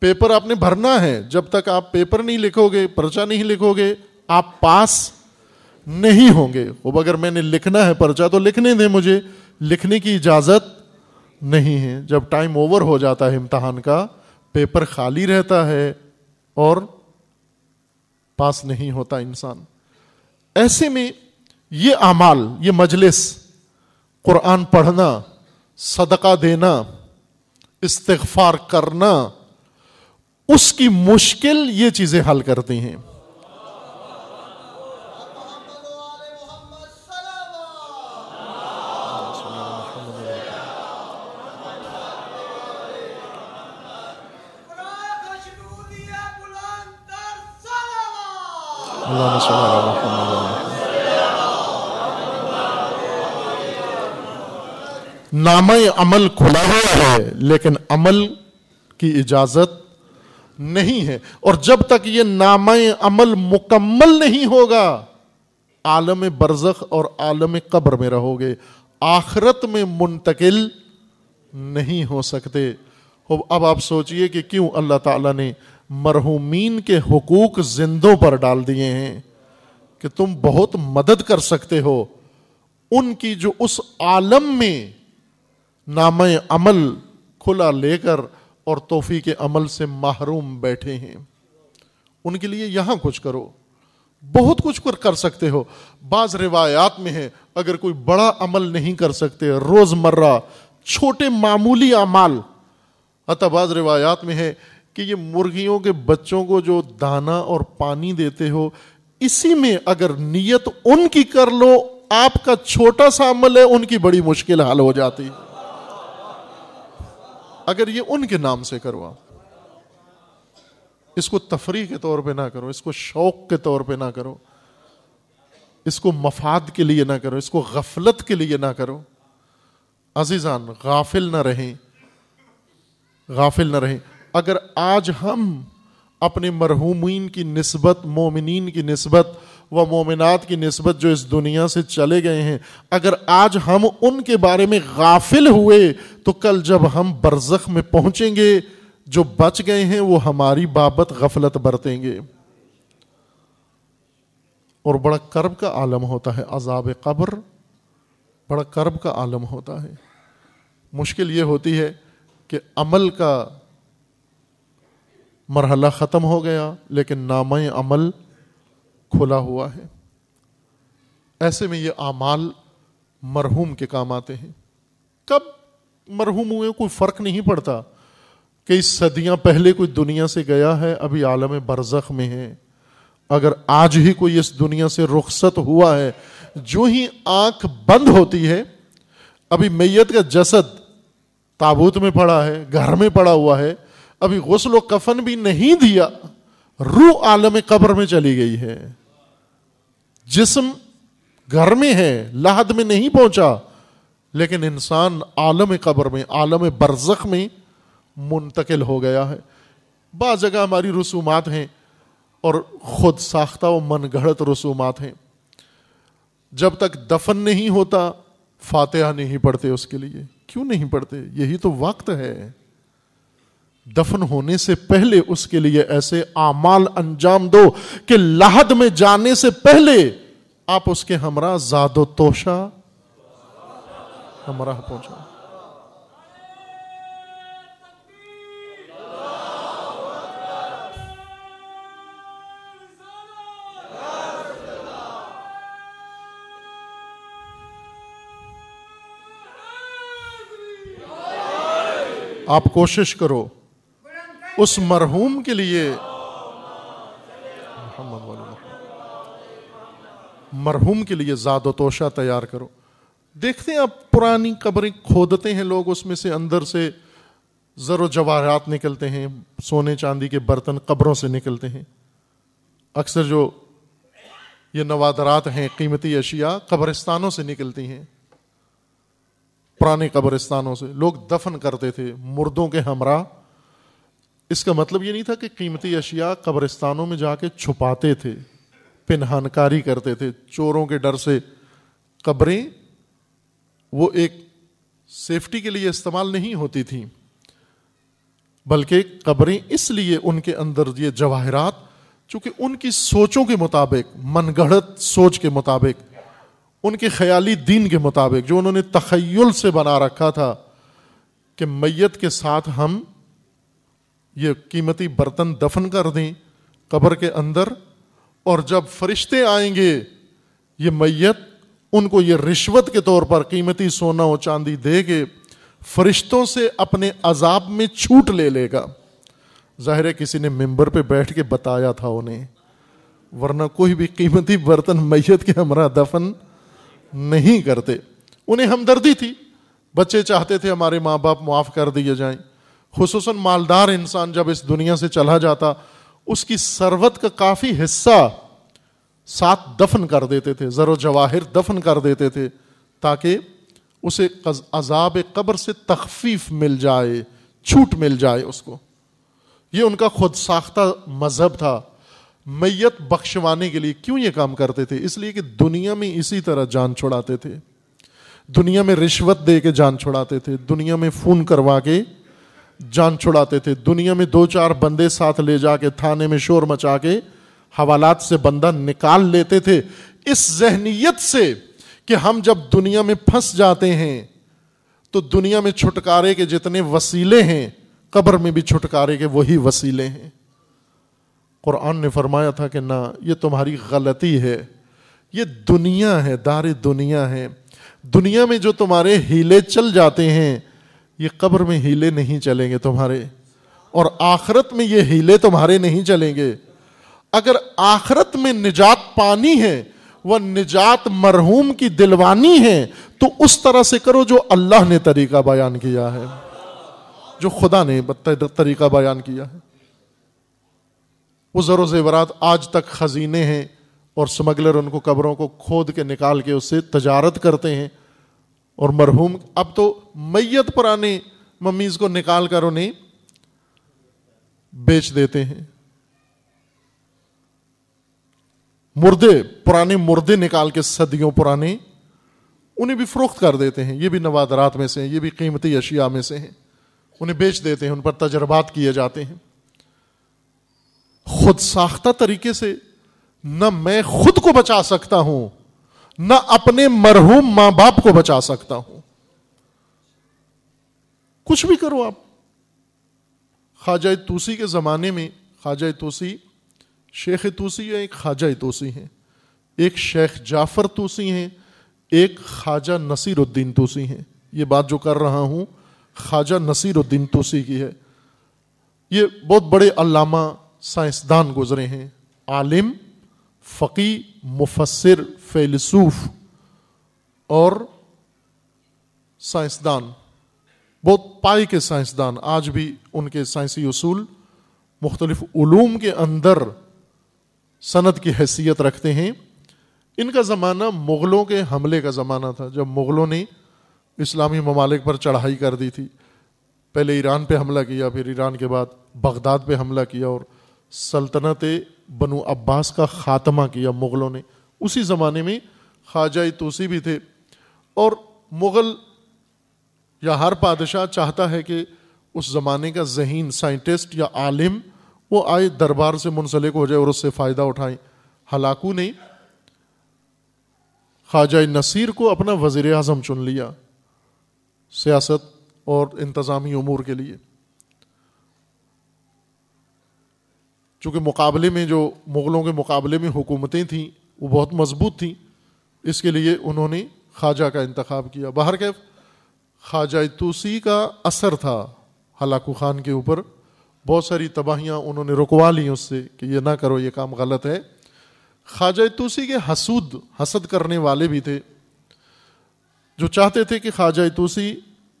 पेपर आपने भरना है जब तक आप पेपर नहीं लिखोगे पर्चा नहीं लिखोगे आप पास नहीं होंगे अब अगर मैंने लिखना है पर्चा तो लिखने दें मुझे लिखने की इजाज़त नहीं है जब टाइम ओवर हो जाता है इम्तहान का पेपर खाली रहता है और पास नहीं होता इंसान ऐसे में ये अमाल ये मजलिस कुरान पढ़ना सदका देना इस्तफार करना उसकी मुश्किल ये चीजें हल करती हैं अल्लाह नाम अमल खुला हुआ है लेकिन अमल की इजाजत नहीं है और जब तक ये नाम अमल मुकम्मल नहीं होगा आलम बरजख और आलम कब्र में रहोगे आखरत में मुंतकिल नहीं हो सकते अब आप सोचिए कि क्यों अल्लाह ताला ने मरहूमीन के हकूक जिंदों पर डाल दिए हैं कि तुम बहुत मदद कर सकते हो उनकी जो उस आलम में नाम अमल खुला लेकर और तोहफी के अमल से माहरूम बैठे हैं उनके लिए यहां कुछ करो बहुत कुछ कर कर सकते हो बाज रिवायात में है अगर कोई बड़ा अमल नहीं कर सकते रोज़मर्रा छोटे मामूली अमाल अतः बाज रिवायात में है कि ये मुर्गियों के बच्चों को जो दाना और पानी देते हो इसी में अगर नीयत उनकी कर लो आपका छोटा सा अमल है उनकी बड़ी मुश्किल हाल हो जाती है अगर ये उनके नाम से करवाओ इसको तफरी के तौर पे ना करो इसको शौक के तौर पे ना करो इसको मफाद के लिए ना करो इसको गफलत के लिए ना करो अजीजान गाफिल ना रहें गाफिल ना रहें अगर आज हम अपने मरहूमिन की नस्बत मोमिन की नस्बत व मोमिनात की नस्बत जो इस दुनिया से चले गए हैं अगर आज हम उनके बारे में गाफिल हुए तो कल जब हम बरजख में पहुंचेंगे जो बच गए हैं वो हमारी बाबत गफलत बरतेंगे और बड़ा कर्ब का आलम होता है अजाब कब्र बड़ा कर्ब का आलम होता है मुश्किल ये होती है कि अमल का मरहला ख़त्म हो गया लेकिन नाम अमल खुला हुआ है ऐसे में ये आमाल मरहूम के काम आते हैं कब मरहूम हुए कोई फ़र्क नहीं पड़ता कई सदियां पहले कोई दुनिया से गया है अभी आलम बरजख में है अगर आज ही कोई इस दुनिया से रुखसत हुआ है जो ही आंख बंद होती है अभी मैयत का जसद ताबूत में पड़ा है घर में पड़ा हुआ है अभी गसल कफन भी नहीं दिया रू आलम कब्र में चली गई है जिसम घर में है लहद में नहीं पहुंचा लेकिन इंसान आलम कब्र में आलम बरजक में मुंतकिल हो गया है बा जगह हमारी रसूमात हैं और ख़ुद साख्ता व मनगढ़त रसूमात हैं जब तक दफन नहीं होता फातहा नहीं पढ़ते उसके लिए क्यों नहीं पढ़ते यही तो वक्त है दफन होने से पहले उसके लिए ऐसे आमाल अंजाम दो कि लाहद में जाने से पहले आप उसके हमरा जादो तोशा हमरा पहुंचा आप कोशिश करो उस मरहूम के लिए मरहूम के लिए ज़्यादा तोशा तैयार करो देखते हैं आप पुरानी कब्रें खोदते हैं लोग उसमें से अंदर से ज़र जवाहरात निकलते हैं सोने चांदी के बर्तन कबरों से निकलते हैं अक्सर जो ये नवादरात हैं कीमती अशिया कब्रिस्तानों से निकलती हैं पुराने कब्रिस्तानों से लोग दफन करते थे मुर्दों के हमरा इसका मतलब ये नहीं था कि कीमती अशिया कब्रिस्तानों में जाके छुपाते थे पिनहानकारी करते थे चोरों के डर से कब्रें वो एक सेफ्टी के लिए इस्तेमाल नहीं होती थी बल्कि कब्रें इसलिए उनके अंदर ये जवाहरात चूंकि उनकी सोचों के मुताबिक मनगढ़त सोच के मुताबिक उनके ख्याली दीन के मुताबिक जो उन्होंने तखयल से बना रखा था कि मैत के साथ हम ये कीमती बर्तन दफन कर दें कब्र के अंदर और जब फरिश्ते आएंगे ये मैयत उनको ये रिश्वत के तौर पर कीमती सोना और चांदी दे के फरिश्तों से अपने अजाब में छूट ले लेगा ज़ाहिर है किसी ने मेंबर पे बैठ के बताया था उन्हें वरना कोई भी कीमती बर्तन मैयत के हमरा दफन नहीं करते उन्हें हमदर्दी थी बच्चे चाहते थे हमारे माँ बाप मुआफ़ कर दिए जाएं खसूस मालदार इंसान जब इस दुनिया से चला जाता उसकी सरबत का काफ़ी हिस्सा साथ दफन कर देते थे ज़र जवाहिर दफन कर देते थे ताकि उसे अजाब कब्र से तखफीफ मिल जाए छूट मिल जाए उसको ये उनका खुद साख्ता मज़हब था मैयत बख्शवाने के लिए क्यों ये काम करते थे इसलिए कि दुनिया में इसी तरह जान छुड़ाते थे दुनिया में रिश्वत दे के जान छुड़ाते थे दुनिया में फ़ोन करवा के जान छुड़ाते थे दुनिया में दो चार बंदे साथ ले जाके थाने में शोर मचा के हवालात से बंदा निकाल लेते थे इस जहनीत से कि हम जब दुनिया में फंस जाते हैं तो दुनिया में छुटकारे के जितने वसीले हैं कब्र में भी छुटकारे के वही वसीले हैं कुरान ने फरमाया था कि ना ये तुम्हारी गलती है ये दुनिया है दार दुनिया है दुनिया में जो तुम्हारे हीले चल जाते हैं ये कब्र में हीले नहीं चलेंगे तुम्हारे और आखरत में ये हीले तुम्हारे नहीं चलेंगे अगर आखरत में निजात पानी है वह निजात मरहूम की दिलवानी है तो उस तरह से करो जो अल्लाह ने तरीका बयान किया है जो खुदा ने तरीका बयान किया है वो ज़र ज़ेवरात आज तक खजीने हैं और स्मगलर उनको कब्रों को खोद के निकाल के उससे तजारत करते हैं और मरहूम अब तो मैयत पर आने मम्मीज को निकाल कर उन्हें बेच देते हैं मुर्दे पुराने मुर्दे निकाल के सदियों पुराने उन्हें भी फरोख्त कर देते हैं ये भी नवादरात में से हैं ये भी कीमती अशिया में से हैं उन्हें बेच देते हैं उन पर तजर्बात किए जाते हैं खुद साख्ता तरीके से न मैं खुद को बचा सकता हूं न अपने मरहूम मां बाप को बचा सकता हूं कुछ भी करो आप ख्वाजा तूसी के ज़माने में ख्वाजा तूसी शेख तूसी या एक ख्वाजा तूसी हैं एक शेख जाफ़र तूसी हैं एक ख्वाजा नसीरुद्दीन तूसी हैं ये बात जो कर रहा हूं ख्वाजा नसीरुद्दीन तूसी की है ये बहुत बड़े अलामा साइंसदान गुजरे हैं आलिम फ़की मुफसर फ़ैलसूफ़ और साइंसदान बहुत पाई के साइंसदान आज भी उनके साइंसी असूल मुख्तलिफ ूम के अंदर सनद की हैसियत रखते हैं इनका ज़माना मुग़लों के हमले का ज़माना था जब मुग़लों ने इस्लामी ममालिक पर चढ़ाई कर दी थी पहले ईरान पर हमला किया फिर ईरान के बाद बगदाद पर हमला किया और सल्तनत बनु अब्बास का ख़ात्मा किया मुग़लों ने उसी ज़माने में ख्वाजा तोसी भी थे और मुग़ल या हर बादशाह चाहता है कि उस ज़माने का जहीन साइंटिस्ट या आलिम वो आए दरबार से मुंसलिक हो जाए और उससे फ़ायदा उठाए हलाकू ने ख्वाजा नसीर को अपना वजीर अजम चुन लिया सियासत और इंतज़ामी अमूर के लिए चूँकि मुकाबले में जो मुग़लों के मुकाबले में हुकूमतें थीं वो बहुत मजबूत थीं इसके लिए उन्होंने ख्वाजा का इंतखब किया बाहर के ख्वाजा तूसी का असर था हलाकू खान के ऊपर बहुत सारी तबाहियाँ उन्होंने रुकवा ली उससे कि ये ना करो ये काम गलत है ख्वाजा तूसी के हसूद हसद करने वाले भी थे जो चाहते थे कि ख्वाजा तूसी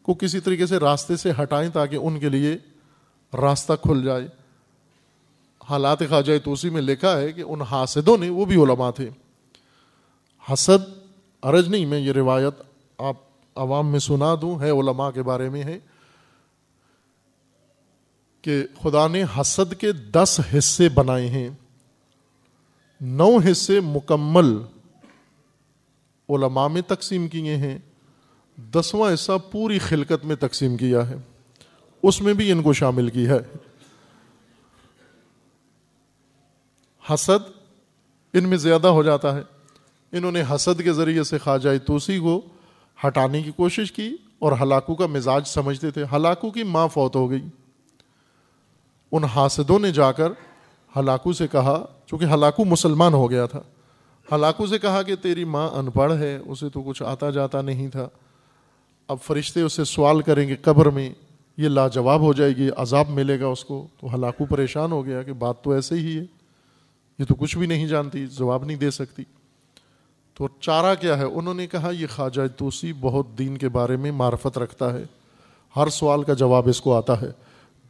को किसी तरीके से रास्ते से हटाएं ताकि उनके लिए रास्ता खुल जाए हालात ख्वाजा तोसी में लिखा है कि उन हासदों ने वो भी ओलमा थे हसद अरज नहीं मैं ये रिवायत आप आवाम में सुना दूं है ओलमा के बारे में है कि खुदा ने हसद के दस हिस्से बनाए हैं नौ हिस्से मुकम्मल ओलमा में तकसीम किए हैं दसवां हिस्सा पूरी खिलकत में तकसीम किया है उसमें भी इनको शामिल किया है हसद इनमें ज़्यादा हो जाता है इन्होंने हसद के ज़रिए से ख्वाजा तोसी को हटाने की कोशिश की और हलाकू का मिजाज समझते थे हलाकू की माँ फौत हो गई उन हासदों ने जाकर हलाकू से कहा चूँकि हलाकू मुसलमान हो गया था हलाकू से कहा कि तेरी माँ अनपढ़ है उसे तो कुछ आता जाता नहीं था अब फरिश्ते उससे सवाल करेंगे कब्र में ये लाजवाब हो जाएगी अजाब मिलेगा उसको तो हलाकू परेशान हो गया कि बात तो ऐसे ही है ये तो कुछ भी नहीं जानती जवाब नहीं दे सकती तो चारा क्या है उन्होंने कहा ये ख्वाजा तोसी बहुत दीन के बारे में मार्फत रखता है हर सवाल का जवाब इसको आता है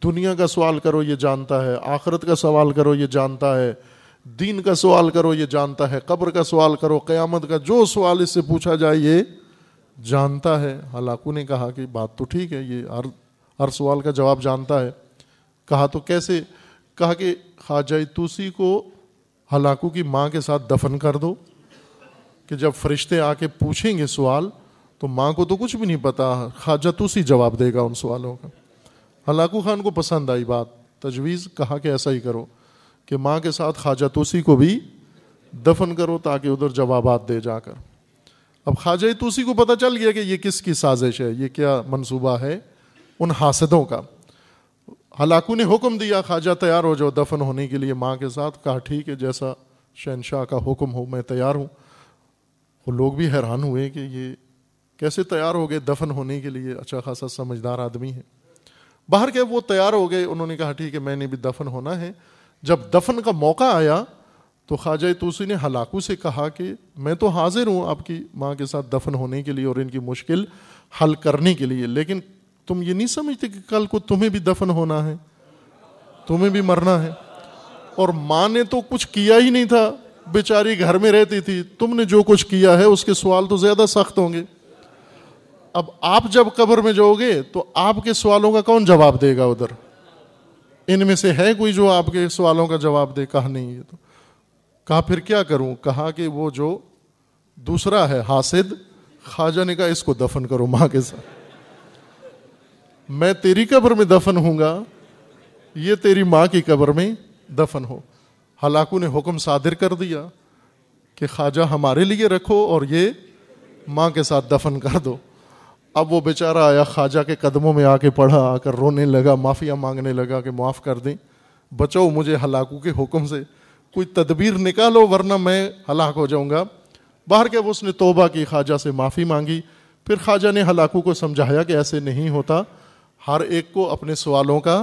दुनिया का सवाल करो ये जानता है आखरत का सवाल करो ये जानता है दीन का सवाल करो ये जानता है कब्र का सवाल करो क़यामत का जो सवाल इससे पूछा जाए ये जानता है हलाकू ने कहा कि बात तो ठीक है ये हर हर सवाल का जवाब जानता है कहा तो कैसे कहा कि ख्वाजा तूसी को हलाकू की माँ के साथ दफन कर दो कि जब फरिश्ते आके पूछेंगे सवाल तो माँ को तो कुछ भी नहीं पता खाजा तुसी जवाब देगा उन सवालों का हलाकू खान को पसंद आई बात तजवीज़ कहा कि ऐसा ही करो कि माँ के साथ खाजा तोसी को भी दफन करो ताकि उधर जवाब दे जाकर अब ख्वाजा तोसी को पता चल गया कि ये किसकी साजिश है ये क्या मंसूबा है उन हासदों का हलाकू ने हुक्म दिया खाजा तैयार हो जाओ दफन होने के लिए माँ के साथ कहा ठीक है जैसा शहनशाह का हुक्म हो मैं तैयार हूँ वो लोग भी हैरान हुए कि ये कैसे तैयार हो गए दफन होने के लिए अच्छा खासा समझदार आदमी है बाहर के वो तैयार हो गए उन्होंने कहा ठीक है मैंने भी दफन होना है जब दफन का मौका आया तो ख्वाजा तूसी ने हलाकू से कहा कि मैं तो हाजिर हूँ आपकी माँ के साथ दफन होने के लिए और इनकी मुश्किल हल करने के लिए लेकिन तुम ये नहीं समझते कि कल को तुम्हें भी दफन होना है तुम्हें भी मरना है और माँ ने तो कुछ किया ही नहीं था बेचारी घर में रहती थी तुमने जो कुछ किया है उसके सवाल तो ज़्यादा सख्त होंगे अब आप जब कब्र में जाओगे तो आपके सवालों का कौन जवाब देगा उधर इनमें से है कोई जो आपके सवालों का जवाब दे कहा नहीं ये तो कहा फिर क्या करूं कहा कि वो जो दूसरा है हासिद खाजा ने कहा इसको दफन करो मां के साथ मैं तेरी कब्र में दफन हूँगा ये तेरी माँ की कब्र में दफन हो हलाकू ने हुक्म सादिर कर दिया कि ख्वाजा हमारे लिए रखो और ये माँ के साथ दफन कर दो अब वो बेचारा आया ख्वाजा के कदमों में आके पढ़ा आकर रोने लगा माफ़िया मांगने लगा कि माफ़ कर दें बचाओ मुझे हलाकू के हुक्म से कोई तदबीर निकालो वरना मैं हलाक हो जाऊंगा बाहर के उसने तोबा की ख्वाजा से माफ़ी मांगी फिर ख्वाजा ने हलाकू को समझाया कि ऐसे नहीं होता हर एक को अपने सवालों का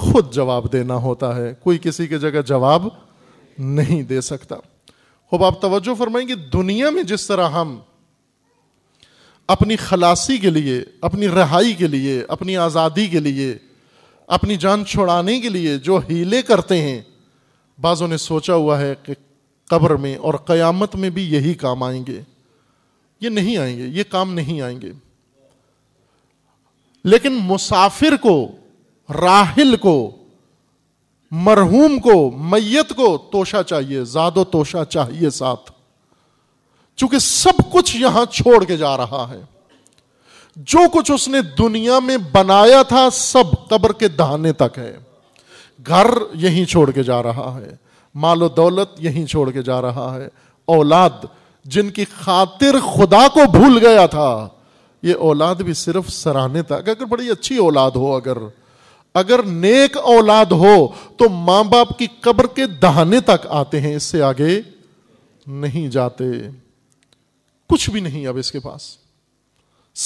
खुद जवाब देना होता है कोई किसी के जगह जवाब नहीं दे सकता खूब आप तवज्जो फरमाएंगे दुनिया में जिस तरह हम अपनी खलासी के लिए अपनी रहाई के लिए अपनी आज़ादी के लिए अपनी जान छुड़ाने के लिए जो हीले करते हैं बाज़ों ने सोचा हुआ है कि कब्र में और क़यामत में भी यही काम आएंगे ये नहीं आएंगे ये काम नहीं आएंगे लेकिन मुसाफिर को राहिल को मरहूम को मैयत को तोशा चाहिए ज्यादा तोशा चाहिए साथ क्योंकि सब कुछ यहां छोड़ के जा रहा है जो कुछ उसने दुनिया में बनाया था सब कब्र के दहाने तक है घर यहीं छोड़ के जा रहा है मालो दौलत यहीं छोड़ के जा रहा है औलाद जिनकी खातिर खुदा को भूल गया था ये औलाद भी सिर्फ सराहने तक अगर बड़ी अच्छी औलाद हो अगर अगर नेक औलाद हो तो मां बाप की कब्र के दहाने तक आते हैं इससे आगे नहीं जाते कुछ भी नहीं अब इसके पास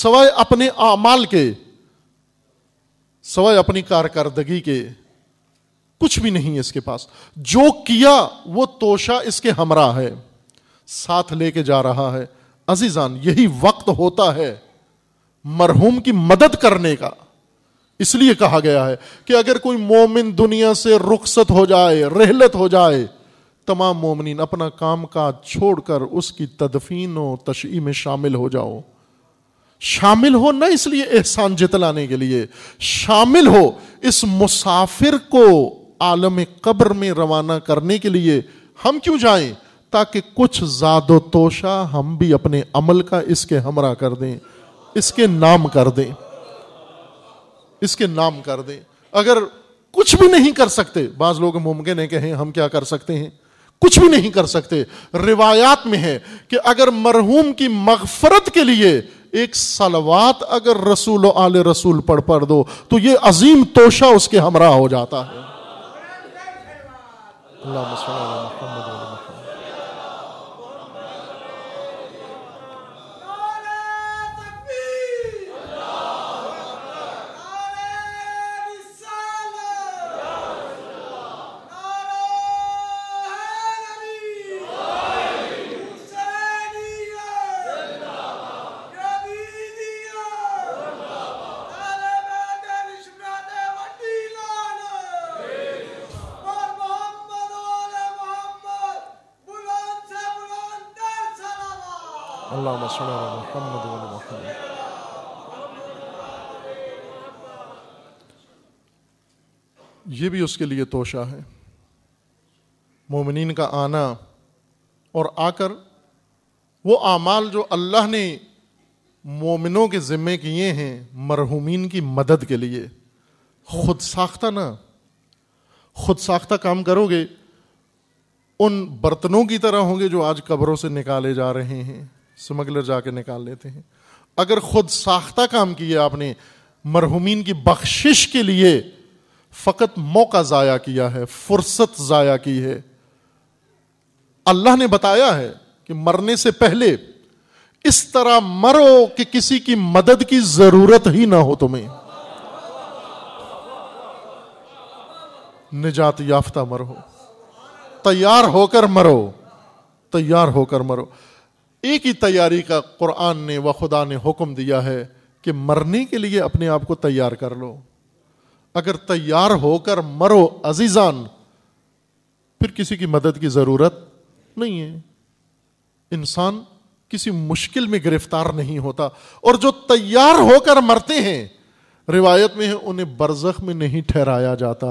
सवाय अपने आमाल के सवाय अपनी कारकर्दगी के कुछ भी नहीं इसके पास जो किया वो तोशा इसके हमरा है साथ लेके जा रहा है अजीजान यही वक्त होता है मरहूम की मदद करने का इसलिए कहा गया है कि अगर कोई मोमिन दुनिया से रुखसत हो जाए रहलत हो जाए तमाम मोमिन अपना काम काज छोड़कर उसकी तदफीन और तशी में शामिल हो जाओ शामिल हो ना इसलिए एहसान जितलाने के लिए शामिल हो इस मुसाफिर को आलम कब्र में रवाना करने के लिए हम क्यों जाए ताकि कुछ जादो तोशा हम भी अपने अमल का इसके हमरा कर दें इसके नाम कर दें इसके नाम कर दें अगर कुछ भी नहीं कर सकते बाज लोग मुमकिन है कहें हम क्या कर सकते हैं कुछ भी नहीं कर सकते रिवायात में है कि अगर मरहूम की मगफरत के लिए एक सलवात अगर रसूल आल रसूल पढ़ पढ़ दो तो ये अजीम तोशा उसके हमरा हो जाता है उसके लिए तोशा है मोमिन का आना और आकर वो आमाल जो अल्लाह ने मोमिनों के ज़िम्मे किए हैं मरहूमिन की मदद के लिए खुद साख्ता ना खुद साख्ता काम करोगे उन बर्तनों की तरह होंगे जो आज कब्रों से निकाले जा रहे हैं स्मगलर जाके निकाल लेते हैं अगर खुद साख्ता काम किया आपने मरहूमिन की बख्शिश के लिए फ़कत मौका ज़ाया किया है फुर्सत ज़ाया की है अल्लाह ने बताया है कि मरने से पहले इस तरह मरो कि किसी की मदद की ज़रूरत ही ना हो तुम्हें निजात याफ्ता मरो तैयार होकर मरो तैयार होकर मरो एक ही तैयारी का कुरान ने व खुदा ने हुक्म दिया है कि मरने के लिए अपने आप को तैयार कर लो अगर तैयार होकर मरो अजीजान फिर किसी की मदद की जरूरत नहीं है इंसान किसी मुश्किल में गिरफ्तार नहीं होता और जो तैयार होकर मरते हैं रिवायत में है उन्हें बरजख में नहीं ठहराया जाता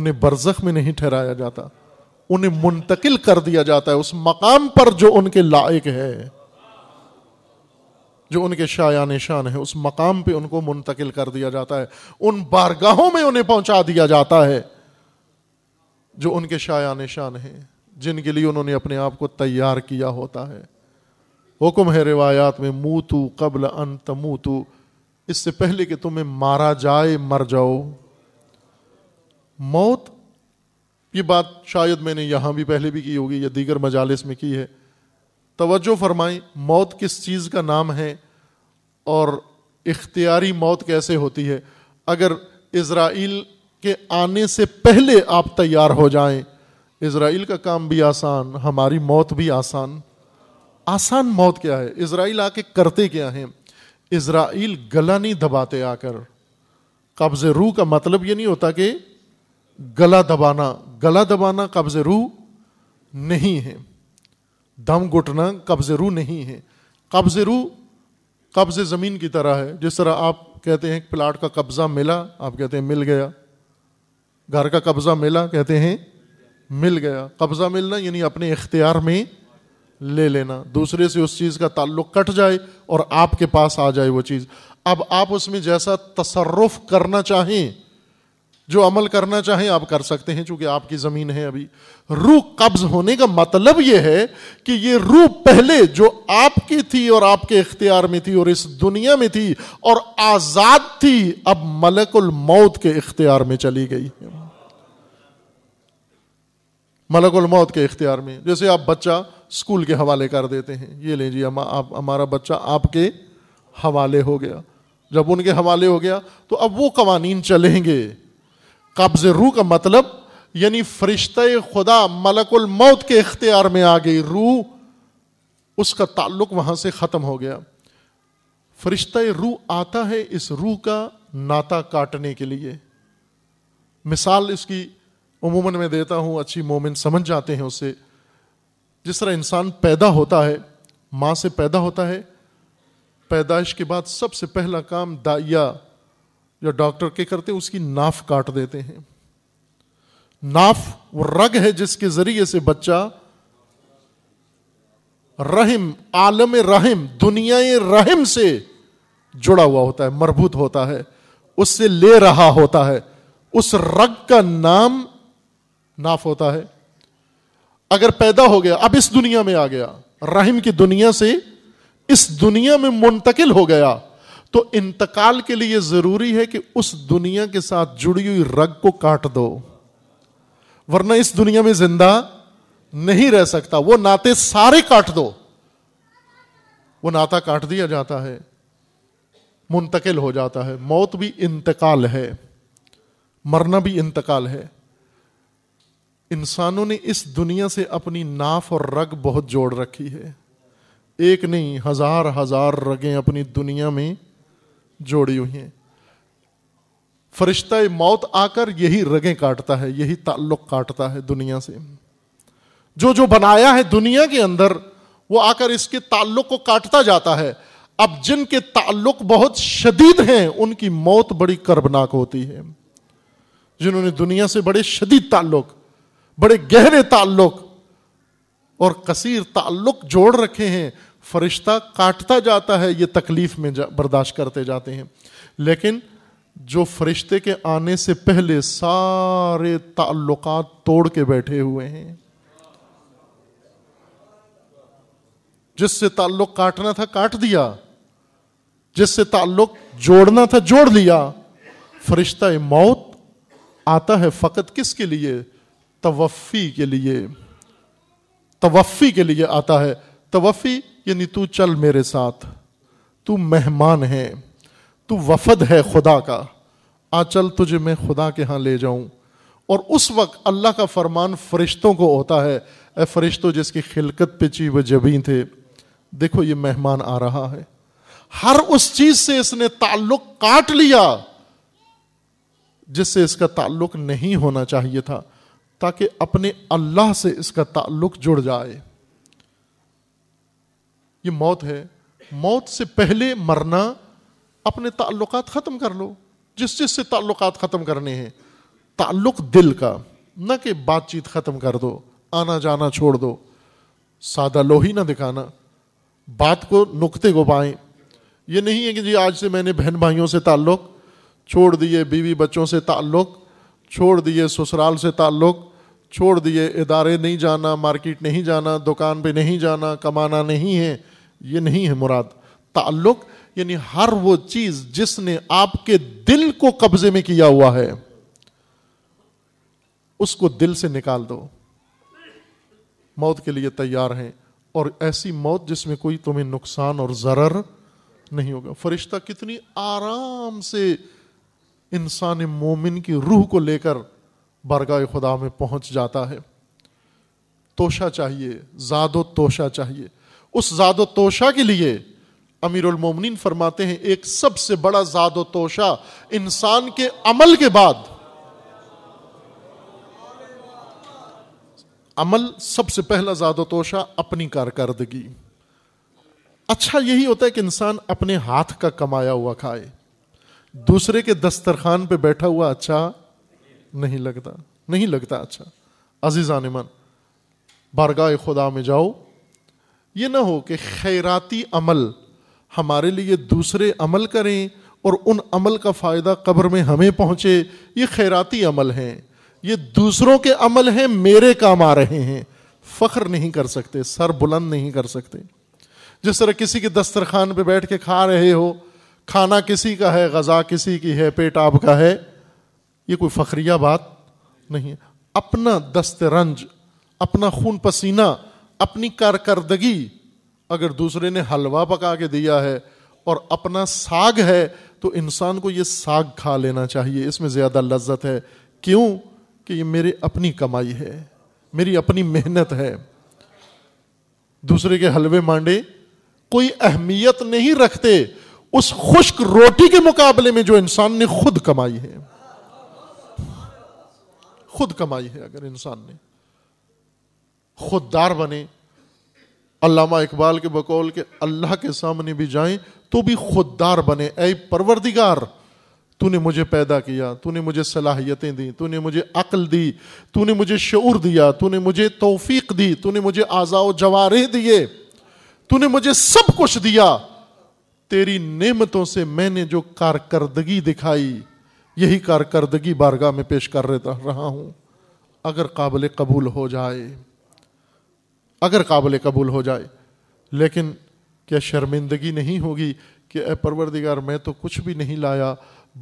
उन्हें बरजख में नहीं ठहराया जाता उन्हें मुंतकिल कर दिया जाता है उस मकाम पर जो उनके लायक है जो उनके शाया निशान है उस मकाम पे उनको मुंतकिल कर दिया जाता है उन बारगाहों में उन्हें पहुंचा दिया जाता है जो उनके शाया निशान है जिनके लिए उन्होंने अपने आप को तैयार किया होता है हुक्म है रिवायात में मूतु कबल अन तमूतु इससे पहले कि तुम्हें मारा जाए मर जाओ मौत ये बात शायद मैंने यहां भी पहले भी की होगी या दीगर मजालिस में की है तवज्जो फरमाएं मौत किस चीज़ का नाम है और इख्तियारी मौत कैसे होती है अगर इसराइल के आने से पहले आप तैयार हो जाएं इसराइल का काम भी आसान हमारी मौत भी आसान आसान मौत क्या है इसराइल आके करते क्या हैं इसराइल गला नहीं दबाते आकर कब्ज रूह का मतलब ये नहीं होता कि गला दबाना गला दबाना कब्ज रूह नहीं है दम घुटना कब्ज रू नहीं है कब्ज रू कब्ज ज़मीन की तरह है जिस तरह आप कहते हैं प्लाट का कब्ज़ा मिला आप कहते हैं मिल गया घर का कब्ज़ा मिला कहते हैं मिल गया कब्ज़ा मिलना यानी अपने इख्तियार में ले लेना दूसरे से उस चीज़ का ताल्लुक कट जाए और आपके पास आ जाए वो चीज़ अब आप उसमें जैसा तसरफ करना चाहें जो अमल करना चाहें आप कर सकते हैं चूंकि आपकी ज़मीन है अभी रूह कब्ज होने का मतलब यह है कि ये रूह पहले जो आपकी थी और आपके इख्तियार में थी और इस दुनिया में थी और आज़ाद थी अब मलकुल मौत के इख्तियार में चली गई है मलकुल मौत के इख्तियार में जैसे आप बच्चा स्कूल के हवाले कर देते हैं ये ले जी आप हमारा बच्चा आपके हवाले हो गया जब उनके हवाले हो गया तो अब वो कवानीन चलेंगे कब्ज रूह का मतलब यानी फरिश्ते खुदा मलकुल मौत के इख्तियार में आ गई रूह उसका ताल्लुक वहां से ख़त्म हो गया फरिश्ता रूह आता है इस रूह का नाता काटने के लिए मिसाल इसकी उमूमन में देता हूँ अच्छी मोमिन समझ जाते हैं उसे जिस तरह इंसान पैदा होता है माँ से पैदा होता है पैदाइश के बाद सबसे पहला काम दाइया जो डॉक्टर के करते उसकी नाफ काट देते हैं नाफ वो रग है जिसके जरिए से बच्चा रहम आलम रहम दुनिया रहम से जुड़ा हुआ होता है मरबूत होता है उससे ले रहा होता है उस रग का नाम नाफ होता है अगर पैदा हो गया अब इस दुनिया में आ गया रहीम की दुनिया से इस दुनिया में मुंतकिल हो गया तो इंतकाल के लिए जरूरी है कि उस दुनिया के साथ जुड़ी हुई रग को काट दो वरना इस दुनिया में जिंदा नहीं रह सकता वो नाते सारे काट दो वो नाता काट दिया जाता है मुंतकिल हो जाता है मौत भी इंतकाल है मरना भी इंतकाल है इंसानों ने इस दुनिया से अपनी नाफ और रग बहुत जोड़ रखी है एक नहीं हजार हजार रगें अपनी दुनिया में जोड़ी हुई हैं फरिश्ता मौत आकर यही रगें काटता है यही ताल्लुक काटता है दुनिया से जो जो बनाया है दुनिया के अंदर वो आकर इसके ताल्लुक को काटता जाता है अब जिनके ताल्लुक बहुत शदीद हैं उनकी मौत बड़ी कर्बनाक होती है जिन्होंने दुनिया से बड़े शदीद ताल्लुक बड़े गहरे ताल्लुक और कसीर ताल्लुक जोड़ रखे हैं फरिश्ता काटता जाता है ये तकलीफ में जा, बर्दाश्त करते जाते हैं लेकिन जो फरिश्ते के आने से पहले सारे ताल्लुक तोड़ के बैठे हुए हैं जिससे ताल्लुक काटना था काट दिया जिससे ताल्लुक जोड़ना था जोड़ लिया फरिश्ता मौत आता है फ़कत किसके लिए तवफ़ी के लिए तवफ़ी के लिए आता है तवफ़ी यानी तू चल मेरे साथ तू मेहमान है तू वफद है खुदा का आ चल तुझे मैं खुदा के यहाँ ले जाऊँ और उस वक्त अल्लाह का फरमान फरिश्तों को होता है ए फरिश्तों जिसकी खिलकत पे ची व जबी थे देखो ये मेहमान आ रहा है हर उस चीज से इसने ताल्लुक काट लिया जिससे इसका ताल्लुक नहीं होना चाहिए था ताकि अपने अल्लाह से इसका ताल्लुक जुड़ जाए ये मौत है मौत से पहले मरना अपने ताल्लुक ख़त्म कर लो जिस जिस से ताल्लुक ख़त्म करने हैं ताल्लुक दिल का न कि बातचीत ख़त्म कर दो आना जाना छोड़ दो सादा लोही ना दिखाना बात को नुकते को पाएँ ये नहीं है कि जी आज से मैंने बहन भाइयों से ताल्लुक़ छोड़ दिए बीवी बच्चों से ताल्लुक़ छोड़ दिए ससुराल से ताल्लुक़ छोड़ दिए इदारे नहीं जाना मार्केट नहीं जाना दुकान पे नहीं जाना कमाना नहीं है ये नहीं है मुराद ताल्लुक यानी हर वो चीज जिसने आपके दिल को कब्जे में किया हुआ है उसको दिल से निकाल दो मौत के लिए तैयार हैं और ऐसी मौत जिसमें कोई तुम्हें नुकसान और जरर नहीं होगा फरिश्ता कितनी आराम से इंसान मोमिन की रूह को लेकर बरगा खुदा में पहुंच जाता है तोशा चाहिए जादो तोशा चाहिए उस जादो तोशा के लिए अमीरुल मोमिन फरमाते हैं एक सबसे बड़ा जादो तोशा इंसान के अमल के बाद अमल सबसे पहला जादो तोशा अपनी कारकर्दगी अच्छा यही होता है कि इंसान अपने हाथ का कमाया हुआ खाए दूसरे के दस्तरखान पे बैठा हुआ अच्छा नहीं लगता नहीं लगता अच्छा अजीजान मन बारगाह खुदा में जाओ ये ना हो कि खैराती अमल हमारे लिए दूसरे अमल करें और उन अमल का फ़ायदा कब्र में हमें पहुँचे ये खैराती अमल हैं ये दूसरों के अमल हैं मेरे काम आ रहे हैं फ़ख्र नहीं कर सकते सर बुलंद नहीं कर सकते जिस तरह किसी के दस्तरखान पर बैठ के खा रहे हो खाना किसी का है गज़ा किसी की है पेट आपका है ये कोई फख्रिया बात नहीं है अपना दस्तरंज अपना खून पसीना अपनी कारकर्दगी अगर दूसरे ने हलवा पका के दिया है और अपना साग है तो इंसान को ये साग खा लेना चाहिए इसमें ज़्यादा लज्जत है क्यों कि ये मेरी अपनी कमाई है मेरी अपनी मेहनत है दूसरे के हलवे मांडे कोई अहमियत नहीं रखते उस खुश्क रोटी के मुकाबले में जो इंसान ने खुद कमाई है खुद कमाई है अगर इंसान ने खुददार बने अल्लामा इकबाल के बकौल के अल्लाह के सामने भी जाएं तो भी खुददार बने ऐ परवरदिगार तूने मुझे पैदा किया तूने मुझे सलाहियतें दी तूने मुझे अक्ल दी तूने मुझे शूर दिया तूने मुझे तोफ़ीक दी तूने मुझे आज़ाओ जवारे दिए तूने मुझे सब कुछ दिया तेरी नेमतों से मैंने जो कारकर्दगी दिखाई यही कारकर्दगी बारगाह में पेश कर रहा हूं अगर काबिल कबूल हो जाए अगर काबिल कबूल हो जाए लेकिन क्या शर्मिंदगी नहीं होगी कि ए परवरदिगार मैं तो कुछ भी नहीं लाया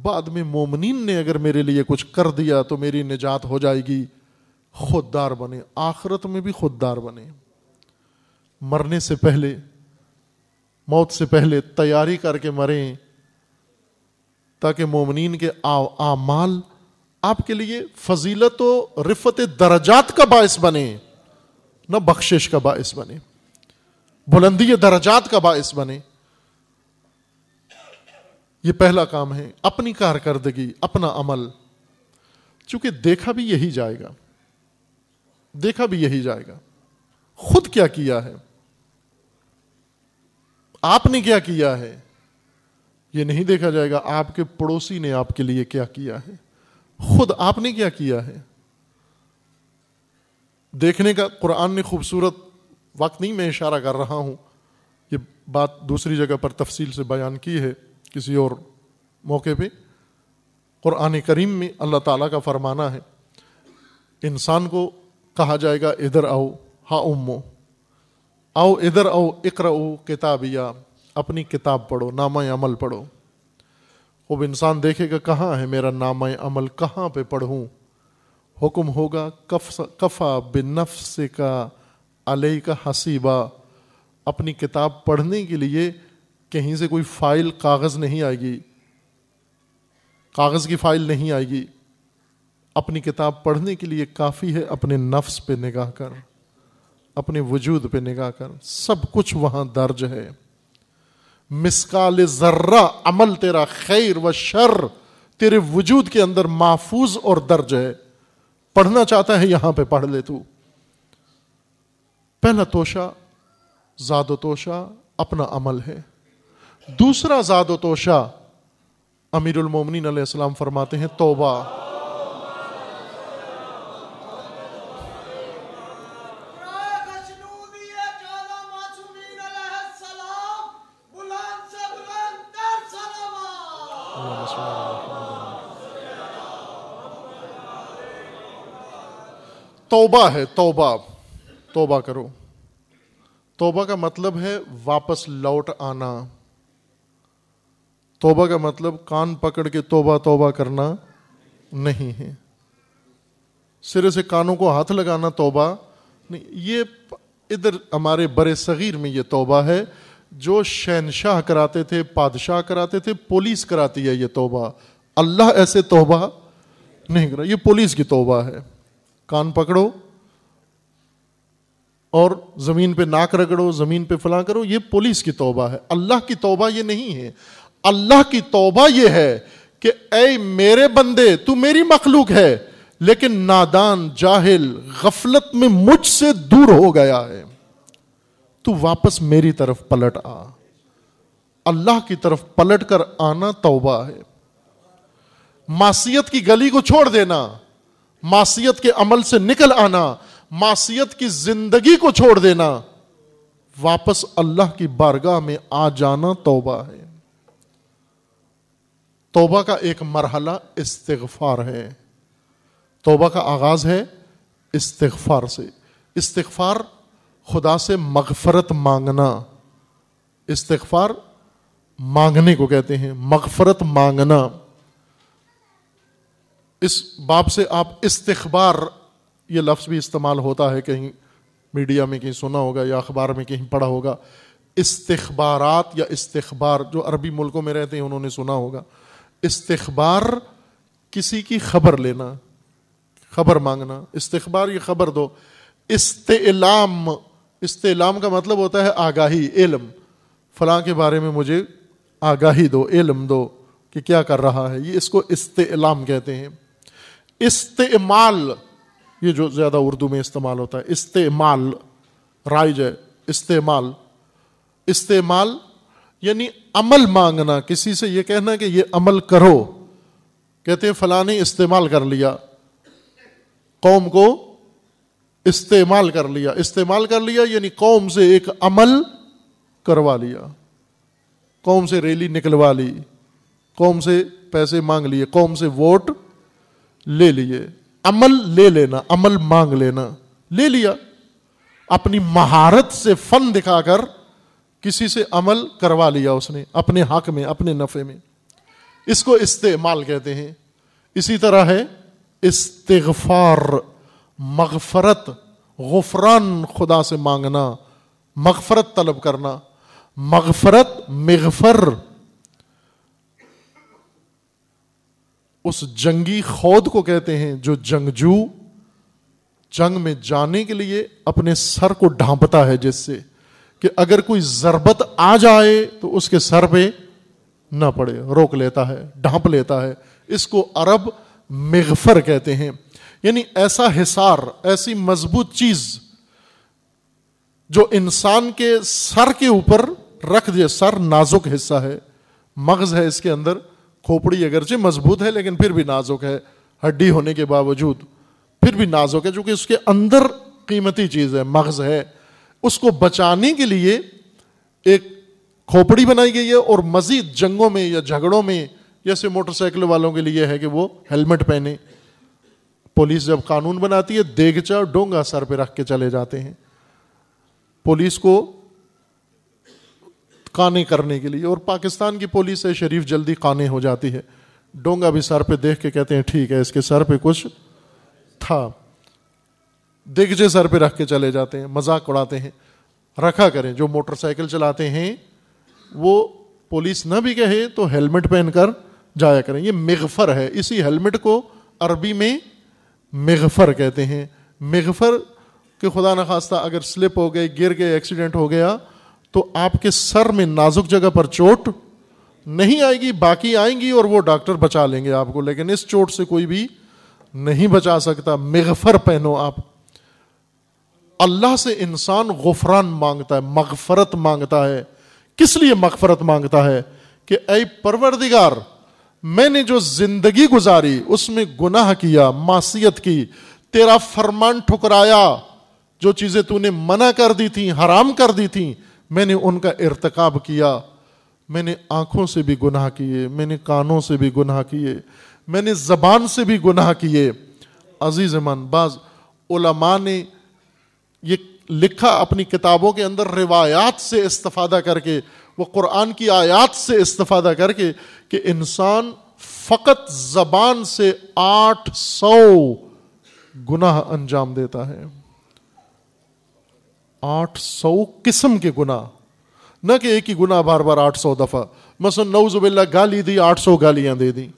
बाद में मोमनिन ने अगर मेरे लिए कुछ कर दिया तो मेरी निजात हो जाएगी खुददार बने आखरत में भी खुददार बने मरने से पहले मौत से पहले तैयारी करके मरें ताकि मोमिन के आमाल आपके लिए फजीलत व रिफत दर्जात का बायस बने न बख्शिश का बायस बने बुलंदी दर्जात का बायस बने ये पहला काम है अपनी कारकर्दगी अपना अमल चूंकि देखा भी यही जाएगा देखा भी यही जाएगा खुद क्या किया है आपने क्या किया है यह नहीं देखा जाएगा आपके पड़ोसी ने आपके लिए क्या किया है खुद आपने क्या किया है देखने का कुरान ने खूबसूरत वक्त नहीं मैं इशारा कर रहा हूँ ये बात दूसरी जगह पर तफसील से बयान की है किसी और मौके पर कुरान करीम में अल्लाह ताला का फरमाना है इंसान को कहा जाएगा इधर आओ हा उम्मो आओ इधर आओ इकर या अपनी किताब पढ़ो नामा अमल पढ़ो अब इंसान देखेगा कहाँ है मेरा नामा अमल कहाँ पे पढ़ूँ हुक्म होगा कफा बिन बिनफ्स का अलई का हसीबा अपनी किताब पढ़ने के लिए कहीं से कोई फाइल कागज़ नहीं आएगी कागज़ की फाइल नहीं आएगी अपनी किताब पढ़ने के लिए काफ़ी है अपने नफ्स पे निगाह कर अपने वजूद पे निगाह कर सब कुछ वहाँ दर्ज है मिसकाल ज़र्रा अमल तेरा खैर व शर तेरे वजूद के अंदर महफूज और दर्ज है पढ़ना चाहता है यहां पे पढ़ ले तू पहला तोशा जादो तोशा अपना अमल है दूसरा जादो तोशा अमीरुल मोमिन फरमाते हैं तोबा तौबा है तौबा तौबा करो तौबा का मतलब है वापस लौट आना तौबा का मतलब कान पकड़ के तौबा तौबा करना नहीं है सिरे से कानों को हाथ लगाना तौबा नहीं ये इधर हमारे बड़े सगीर में ये तौबा है जो शहनशाह कराते थे पादशाह कराते थे पुलिस कराती है ये तौबा अल्लाह ऐसे तौबा नहीं करा ये पुलिस की तौबा है कान पकड़ो और ज़मीन पे नाक रगड़ो ज़मीन पे फला करो ये पुलिस की तौबा है अल्लाह की तौबा ये नहीं है अल्लाह की तौबा ये है कि ऐ मेरे बंदे तू मेरी मखलूक है लेकिन नादान जाहिल गफलत में मुझसे दूर हो गया है तू वापस मेरी तरफ पलट आ अल्लाह की तरफ पलट कर आना तौबा है मासीत की गली को छोड़ देना मासीत के अमल से निकल आना मासीत की जिंदगी को छोड़ देना वापस अल्लाह की बारगाह में आ जाना तोबा है तोबा का एक मरहला इस्तफार है तोबा का आगाज है इस्तफार से इस्तफार खुदा से मगफरत मांगना इस्तफार मांगने को कहते हैं मगफरत मांगना इस बाब से आप इस्तबार ये लफ्ज़ भी इस्तेमाल होता है कहीं मीडिया में कहीं सुना होगा या अखबार में कहीं पढ़ा होगा इस्तबारात या इस्तबार जो अरबी मुल्कों में रहते हैं उन्होंने सुना होगा इस्तबार किसी की खबर लेना खबर मांगना इस्तबार ये खबर दो इस्तेलाम इस्तेलाम का मतलब होता है आगाही इलम फलां के बारे में मुझे आगाही दो इलम दो कि क्या कर रहा है ये इसको इस्तेलाम कहते हैं इस्तेमाल ये जो ज़्यादा उर्दू में इस्तेमाल होता है इस्तेमाल राइज है इस्तेमाल इस्तेमाल यानी अमल मांगना किसी से ये कहना कि ये अमल करो कहते हैं फलाने इस्तेमाल कर लिया कौम को इस्तेमाल कर लिया इस्तेमाल कर लिया यानी कौम से एक अमल करवा लिया कौम से रैली निकलवा ली कौम से पैसे मांग लिए कौम से वोट ले लिए अमल ले लेना अमल मांग लेना ले लिया अपनी महारत से फन दिखाकर किसी से अमल करवा लिया उसने अपने हक में अपने नफे में इसको इस्तेमाल कहते हैं इसी तरह है इस्तेगफार मगफरत गुफरान खुदा से मांगना मगफरत तलब करना मगफरत मगफर उस जंगी खौद को कहते हैं जो जंगजू जंग में जाने के लिए अपने सर को ढांपता है जिससे कि अगर कोई जरबत आ जाए तो उसके सर पे ना पड़े रोक लेता है ढांप लेता है इसको अरब मेघफर कहते हैं यानी ऐसा हिसार ऐसी मजबूत चीज जो इंसान के सर के ऊपर रख दे सर नाजुक हिस्सा है मगज है इसके अंदर खोपड़ी अगरचे मजबूत है लेकिन फिर भी नाजुक है हड्डी होने के बावजूद फिर भी नाजुक है चूंकि उसके अंदर कीमती चीज़ है मगज़ है उसको बचाने के लिए एक खोपड़ी बनाई गई है और मज़ीद जंगों में या झगड़ों में जैसे मोटरसाइकिल वालों के लिए है कि वो हेलमेट पहने पुलिस जब कानून बनाती है देगचा और डोंगा सर पे रख के चले जाते हैं पुलिस को काने करने के लिए और पाकिस्तान की पुलिस है शरीफ जल्दी काने हो जाती है डोंगा भी सर पे देख के कहते हैं ठीक है इसके सर पे कुछ था दिग्जे सर पे रख के चले जाते हैं मजाक उड़ाते हैं रखा करें जो मोटरसाइकिल चलाते हैं वो पुलिस ना भी कहे तो हेलमेट पहनकर जाया करें ये मिगफर है इसी हेलमेट को अरबी में मिगफर कहते हैं मिगफर के खुदा न खास्ता अगर स्लिप हो गए गिर गए एक्सीडेंट हो गया तो आपके सर में नाजुक जगह पर चोट नहीं आएगी बाकी आएंगी और वो डॉक्टर बचा लेंगे आपको लेकिन इस चोट से कोई भी नहीं बचा सकता मेघफर पहनो आप अल्लाह से इंसान गुफरान मांगता है मगफरत मांगता है किस लिए मगफरत मांगता है कि ऐ परवरदिगार मैंने जो जिंदगी गुजारी उसमें गुनाह किया मासीत की तेरा फरमान ठुकराया जो चीज़ें तूने मना कर दी थी हराम कर दी थी मैंने उनका इरतकब किया मैंने आँखों से भी गुनाह किए मैंने कानों से भी गुनाह किए मैंने ज़बान से भी गुनाह किए अजीज़ मन बाज़ उलमा ने ये लिखा अपनी किताबों के अंदर रिवायात से इस्तफ़ादा करके वो कुरान की आयात से इस्तफ़ादा करके कि इंसान फ़कत ज़बान से आठ सौ गुनाह अंजाम देता है आठ सौ किस्म के गुना न कि एक ही गुना बार बार आठ सौ दफ़ा नौ जुबिल्ला गाली दी आठ सौ गालियां दे दी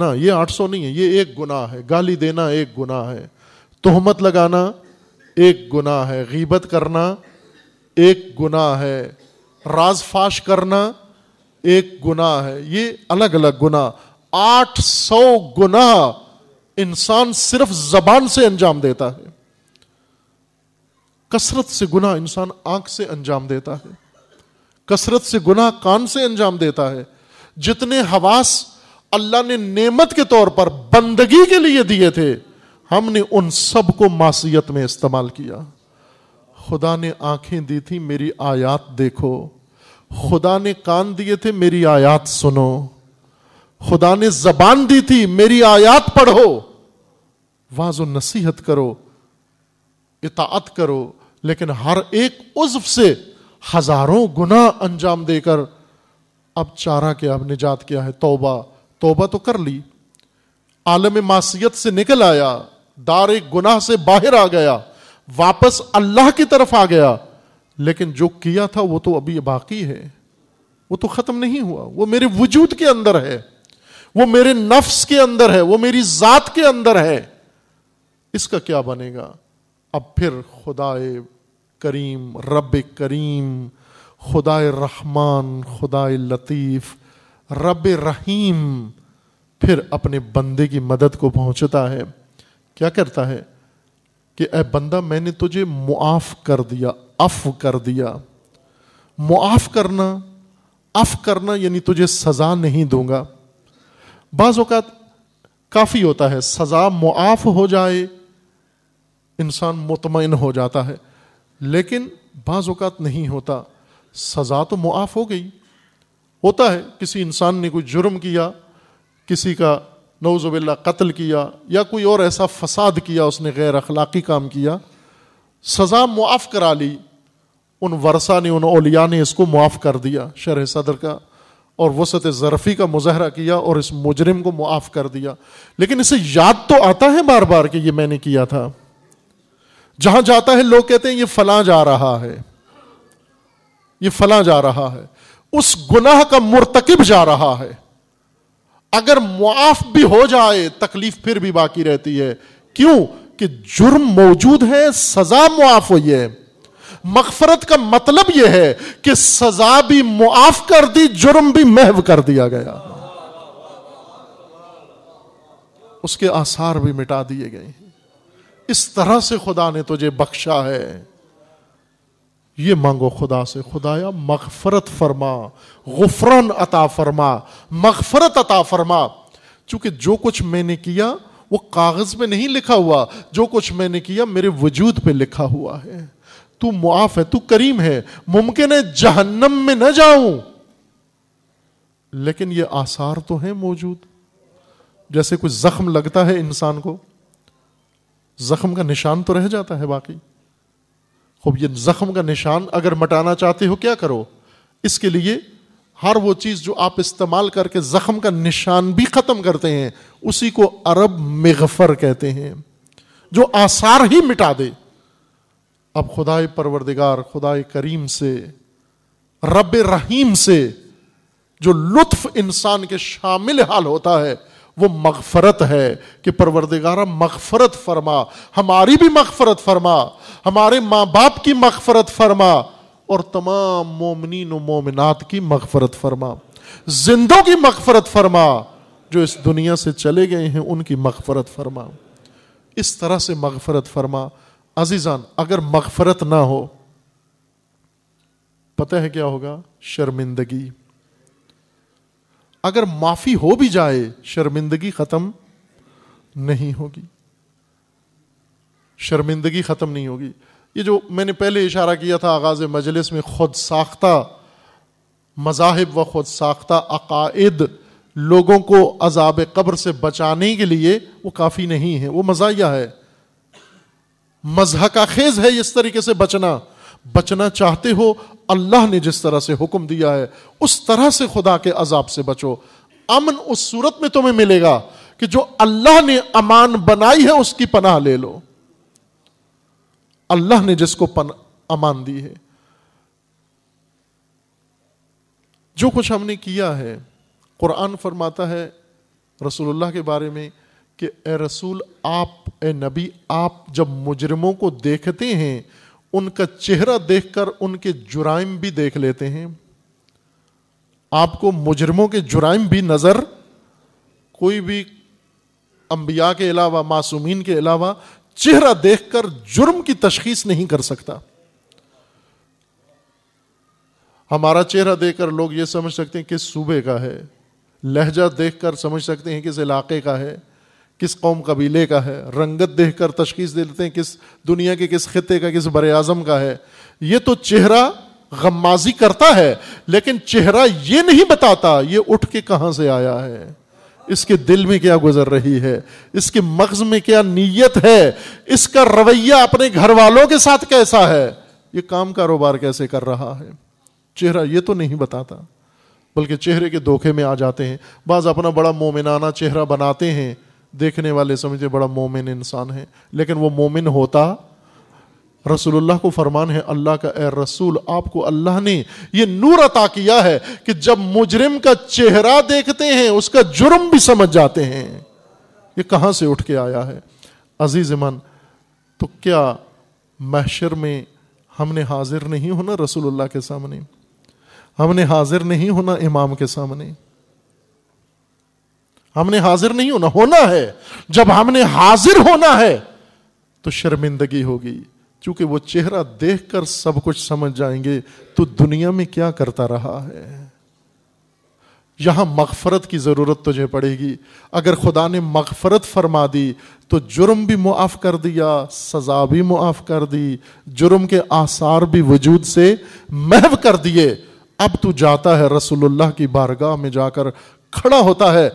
ना ये आठ सौ नहीं है ये एक गुना है गाली देना एक गुना है तोहमत लगाना एक गुना है गीबत करना एक गुनाह है राज फाश करना एक गुनाह है ये अलग अलग गुना आठ सौ गुनाह इंसान सिर्फ जबान से अंजाम देता है कसरत से गुनाह इंसान आंख से अंजाम देता है कसरत से गुनाह कान से अंजाम देता है जितने हवास अल्लाह ने नेमत के तौर पर बंदगी के लिए दिए थे हमने उन सब को मासीत में इस्तेमाल किया खुदा ने आंखें दी थी मेरी आयात देखो खुदा ने कान दिए थे मेरी आयात सुनो खुदा ने जबान दी थी मेरी आयात पढ़ो वाजो नसीहत करो इतात करो लेकिन हर एक उज्व से हजारों गुना अंजाम देकर अब चारा क्या अब निजात क्या है तोबा तोबा तो कर ली आलम मासीत से निकल आया दार गुनाह से बाहर आ गया वापस अल्लाह की तरफ आ गया लेकिन जो किया था वो तो अभी बाकी है वो तो खत्म नहीं हुआ वो मेरे वजूद के अंदर है वो मेरे नफ्स के अंदर है वो मेरी जात के अंदर है इसका क्या बनेगा अब फिर खुदाए करीम रब करीम खुदा रहमान खुदा लतीफ़ रब रहीम फिर अपने बंदे की मदद को पहुंचता है क्या करता है कि ए बंदा मैंने तुझे मुआफ़ कर दिया अफ़ कर दिया मुआफ़ करना अफ़ करना यानी तुझे सज़ा नहीं दूंगा बाज़ काफ़ी होता है सज़ा मुआफ़ हो जाए इंसान मुतमिन हो जाता है लेकिन बाज़ात नहीं होता सज़ा तो मुआफ़ हो गई होता है किसी इंसान ने कोई जुर्म किया किसी का नौजबिल्ला कत्ल किया या कोई और ऐसा फसाद किया उसने गैर अखलाक़ी काम किया सज़ा मुआफ़ करा ली उन वर्षा ने उन ओलिया ने इसको मुआफ़ कर दिया शरह सदर का और वसत ज़रफ़ी का मुजाहरा किया और इस मुजरिम को मुआफ़ कर दिया लेकिन इसे याद तो आता है बार बार कि ये मैंने किया था जहां जाता है लोग कहते हैं ये फला जा रहा है ये फला जा रहा है उस गुनाह का मुरतकब जा रहा है अगर मुआफ भी हो जाए तकलीफ फिर भी बाकी रहती है क्यों कि जुर्म मौजूद है सजा मुआफ हुई है मकफरत का मतलब यह है कि सजा भी मुआफ कर दी जुर्म भी महव कर दिया गया उसके आसार भी मिटा दिए गए हैं इस तरह से खुदा ने तुझे बख्शा है ये मांगो खुदा से खुदाया मगफरत फरमा गुफरन अता फरमा मगफरत अता फरमा चूंकि जो कुछ मैंने किया वो कागज में नहीं लिखा हुआ जो कुछ मैंने किया मेरे वजूद पे लिखा हुआ है तू मुआफ है तू करीम है मुमकिन है जहन्नम में न जाऊं लेकिन ये आसार तो है मौजूद जैसे कुछ जख्म लगता है इंसान को जख्म का निशान तो रह जाता है बाकी खूब ये जख्म का निशान अगर मटाना चाहते हो क्या करो इसके लिए हर वो चीज़ जो आप इस्तेमाल करके ज़ख्म का निशान भी ख़त्म करते हैं उसी को अरब मेघफर कहते हैं जो आसार ही मिटा दे अब खुदाए परवरदिगार खुदाए करीम से रब रहीम से जो लुत्फ इंसान के शामिल हाल होता है वो मगफरत है कि परवरदिगारा मगफरत फरमा हमारी भी मगफरत फरमा हमारे माँ बाप की मगफरत फरमा और तमाम मोमिन मोमिनात की मगफरत फरमा जिंदों की मगफरत फरमा जो इस दुनिया से चले गए हैं उनकी मगफरत फरमा इस तरह से मगफरत फरमा अजीज़ान अगर मगफरत ना हो पता है क्या होगा शर्मिंदगी अगर माफी हो भी जाए शर्मिंदगी खत्म नहीं होगी शर्मिंदगी खत्म नहीं होगी ये जो मैंने पहले इशारा किया था आगाज मजलिस में खुद साख्ता मजाहब व खुद साख्ता अकायद लोगों को अजाब कब्र से बचाने के लिए वो काफ़ी नहीं है वो मजाया है मजहका खेज है इस तरीके से बचना बचना चाहते हो अल्लाह ने जिस तरह से हुक्म दिया है उस तरह से खुदा के अजाब से बचो अमन उस सूरत में तुम्हें मिलेगा कि जो अल्लाह ने अमान बनाई है उसकी पनाह ले लो अल्लाह ने जिसको पन, अमान दी है जो कुछ हमने किया है कुरान फरमाता है रसूलुल्लाह के बारे में कि ए रसूल आप ए नबी आप जब मुजरिमों को देखते हैं उनका चेहरा देखकर उनके जुराइम भी देख लेते हैं आपको मुजरमों के जुराइम भी नज़र कोई भी अंबिया के अलावा मासूमीन के अलावा चेहरा देखकर जुर्म की तशखीस नहीं कर सकता हमारा चेहरा देखकर लोग यह समझ सकते हैं किस सूबे का है लहजा देखकर समझ सकते हैं किस इलाके का है किस कौम कबीले का है रंगत देख कर तशखीस दे लेते हैं किस दुनिया के किस खत्े का किस बर अजम का है ये तो चेहरा गमाजी करता है लेकिन चेहरा ये नहीं बताता ये उठ के कहाँ से आया है इसके दिल में क्या गुजर रही है इसके मगज में क्या नीयत है इसका रवैया अपने घर वालों के साथ कैसा है ये काम कारोबार कैसे कर रहा है चेहरा ये तो नहीं बताता बल्कि चेहरे के धोखे में आ जाते हैं बाज अपना बड़ा मोमिनाना चेहरा बनाते हैं देखने वाले समझे बड़ा मोमिन इंसान है लेकिन वो मोमिन होता रसूलुल्लाह को फरमान है अल्लाह का ए रसूल आपको अल्लाह ने ये नूर अता किया है कि जब मुजरिम का चेहरा देखते हैं उसका जुर्म भी समझ जाते हैं ये कहां से उठ के आया है अजीज मन तो क्या महशर में हमने हाजिर नहीं होना रसूलुल्लाह के सामने हमने हाजिर नहीं होना इमाम के सामने हमने हाजिर नहीं होना होना है जब हमने हाजिर होना है तो शर्मिंदगी होगी क्योंकि वो चेहरा देखकर सब कुछ समझ जाएंगे तो दुनिया में क्या करता रहा है यहां मगफरत की ज़रूरत तुझे पड़ेगी अगर खुदा ने मगफरत फरमा दी तो जुर्म भी मुआफ़ कर दिया सज़ा भी मुआफ़ कर दी जुर्म के आसार भी वजूद से महव कर दिए अब तू जाता है रसूलुल्लाह की बारगाह में जाकर खड़ा होता है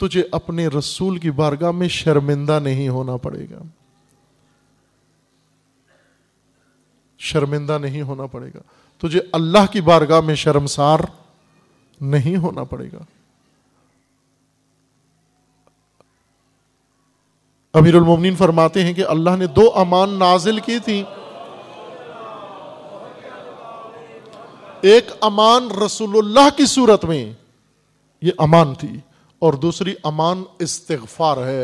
तुझे अपने रसूल की बारगाह में शर्मिंदा नहीं होना पड़ेगा शर्मिंदा नहीं होना पड़ेगा तुझे अल्लाह की बारगाह में शर्मसार नहीं होना पड़ेगा अमीर मोमिन फरमाते हैं कि अल्लाह ने दो अमान नाजिल की थी एक अमान रसूलुल्लाह की सूरत में ये अमान थी और दूसरी अमान इस्तफार है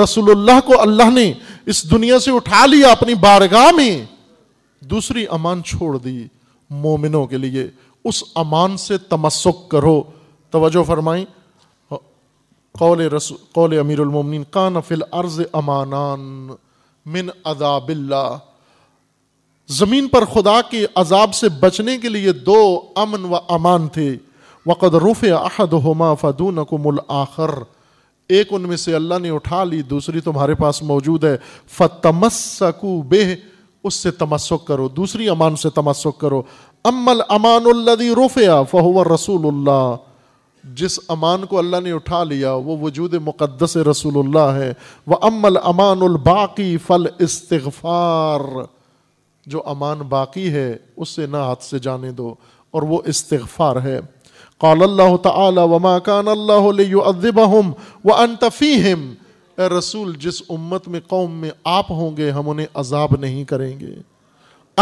रसूलुल्लाह को अल्लाह ने इस दुनिया से उठा लिया अपनी बारगाह में दूसरी अमान छोड़ दी मोमिनों के लिए उस अमान से तमस्क करो तो फरमाई कौल रसू कौल अमीरमिन कान फिल अर्ज अमान मिन अदाबिल्ला ज़मीन पर खुदा के अजाब से बचने के लिए दो अमन व अमान थे वक़द रुफ़ अहद हमा फ़दून आखर एक उनमें से अल्लाह ने उठा ली दूसरी तुम्हारे पास मौजूद है फ़तमस्सकू बेह उससे तमस्क करो दूसरी अमान से तमस्क करो अमल अमानदी रुफ़या फ़हुआ रसूलुल्लाह जिस अमान को अल्लाह ने उठा लिया वो वजूद मुक़दस रसूलुल्लाह है वह अमल अमानबाकी फ़ल इस्तफ़ार जो अमान बाकी है उससे ना हाथ से जाने दो और वो इस्तफ़ार है قال الله تعالى وما كان الله ليعذبهم وانت فيهم रसूल जिस उम्मत में कौम में आप होंगे हम उन्हें अजाब नहीं करेंगे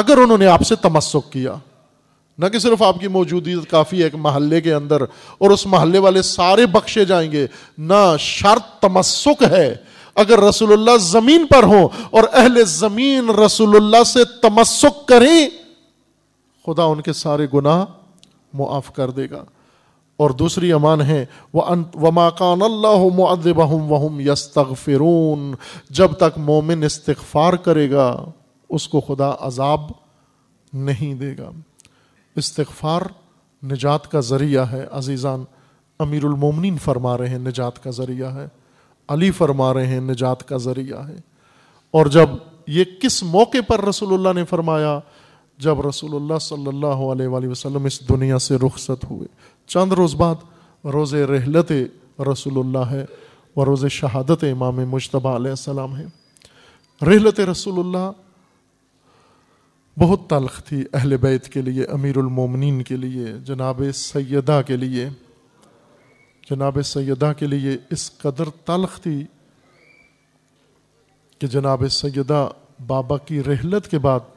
अगर उन्होंने आपसे तमस्क किया न कि सिर्फ आपकी मौजूदगी काफ़ी है एक महल्ले के अंदर और उस महल्ले वाले सारे बख्शे जाएंगे ना शर्त तमस्क है अगर रसूलुल्लाह जमीन पर हो और अहले जमीन रसूलुल्लाह से तमस्क करें खुदा उनके सारे गुनाह मुआफ कर देगा और दूसरी अमान है वह वमाकान अल्लाहमदबहम वहम यस्तफ़िरून जब तक मोमिन इस्तफ़ार करेगा उसको खुदा अजाब नहीं देगा इस्तफ़ार निजात का ज़रिया है अजीज़ान अमीरमिन फरमा रहे हैं निजात का ज़रिया है अली फरमा रहे हैं निजात का ज़रिया है और जब ये किस मौके पर रसोल्ला ने फरमाया जब रसोल्ला सल्लल्लाहु अलैहि इस दुनिया से रुखसत हुए चंद रोज़ बाद रोज़ रहलत रसूलुल्लाह है व रोज़ शहादत इमाम मुशतबा सलाम है रहलत रसूलुल्लाह बहुत तलख थी अहल बैत के लिए अमीरमिन के लिए जनाब सैदा के लिए जनाब सैदा के लिए इस कदर तलख थी कि जनाब सैदा बाबा की रहलत के बाद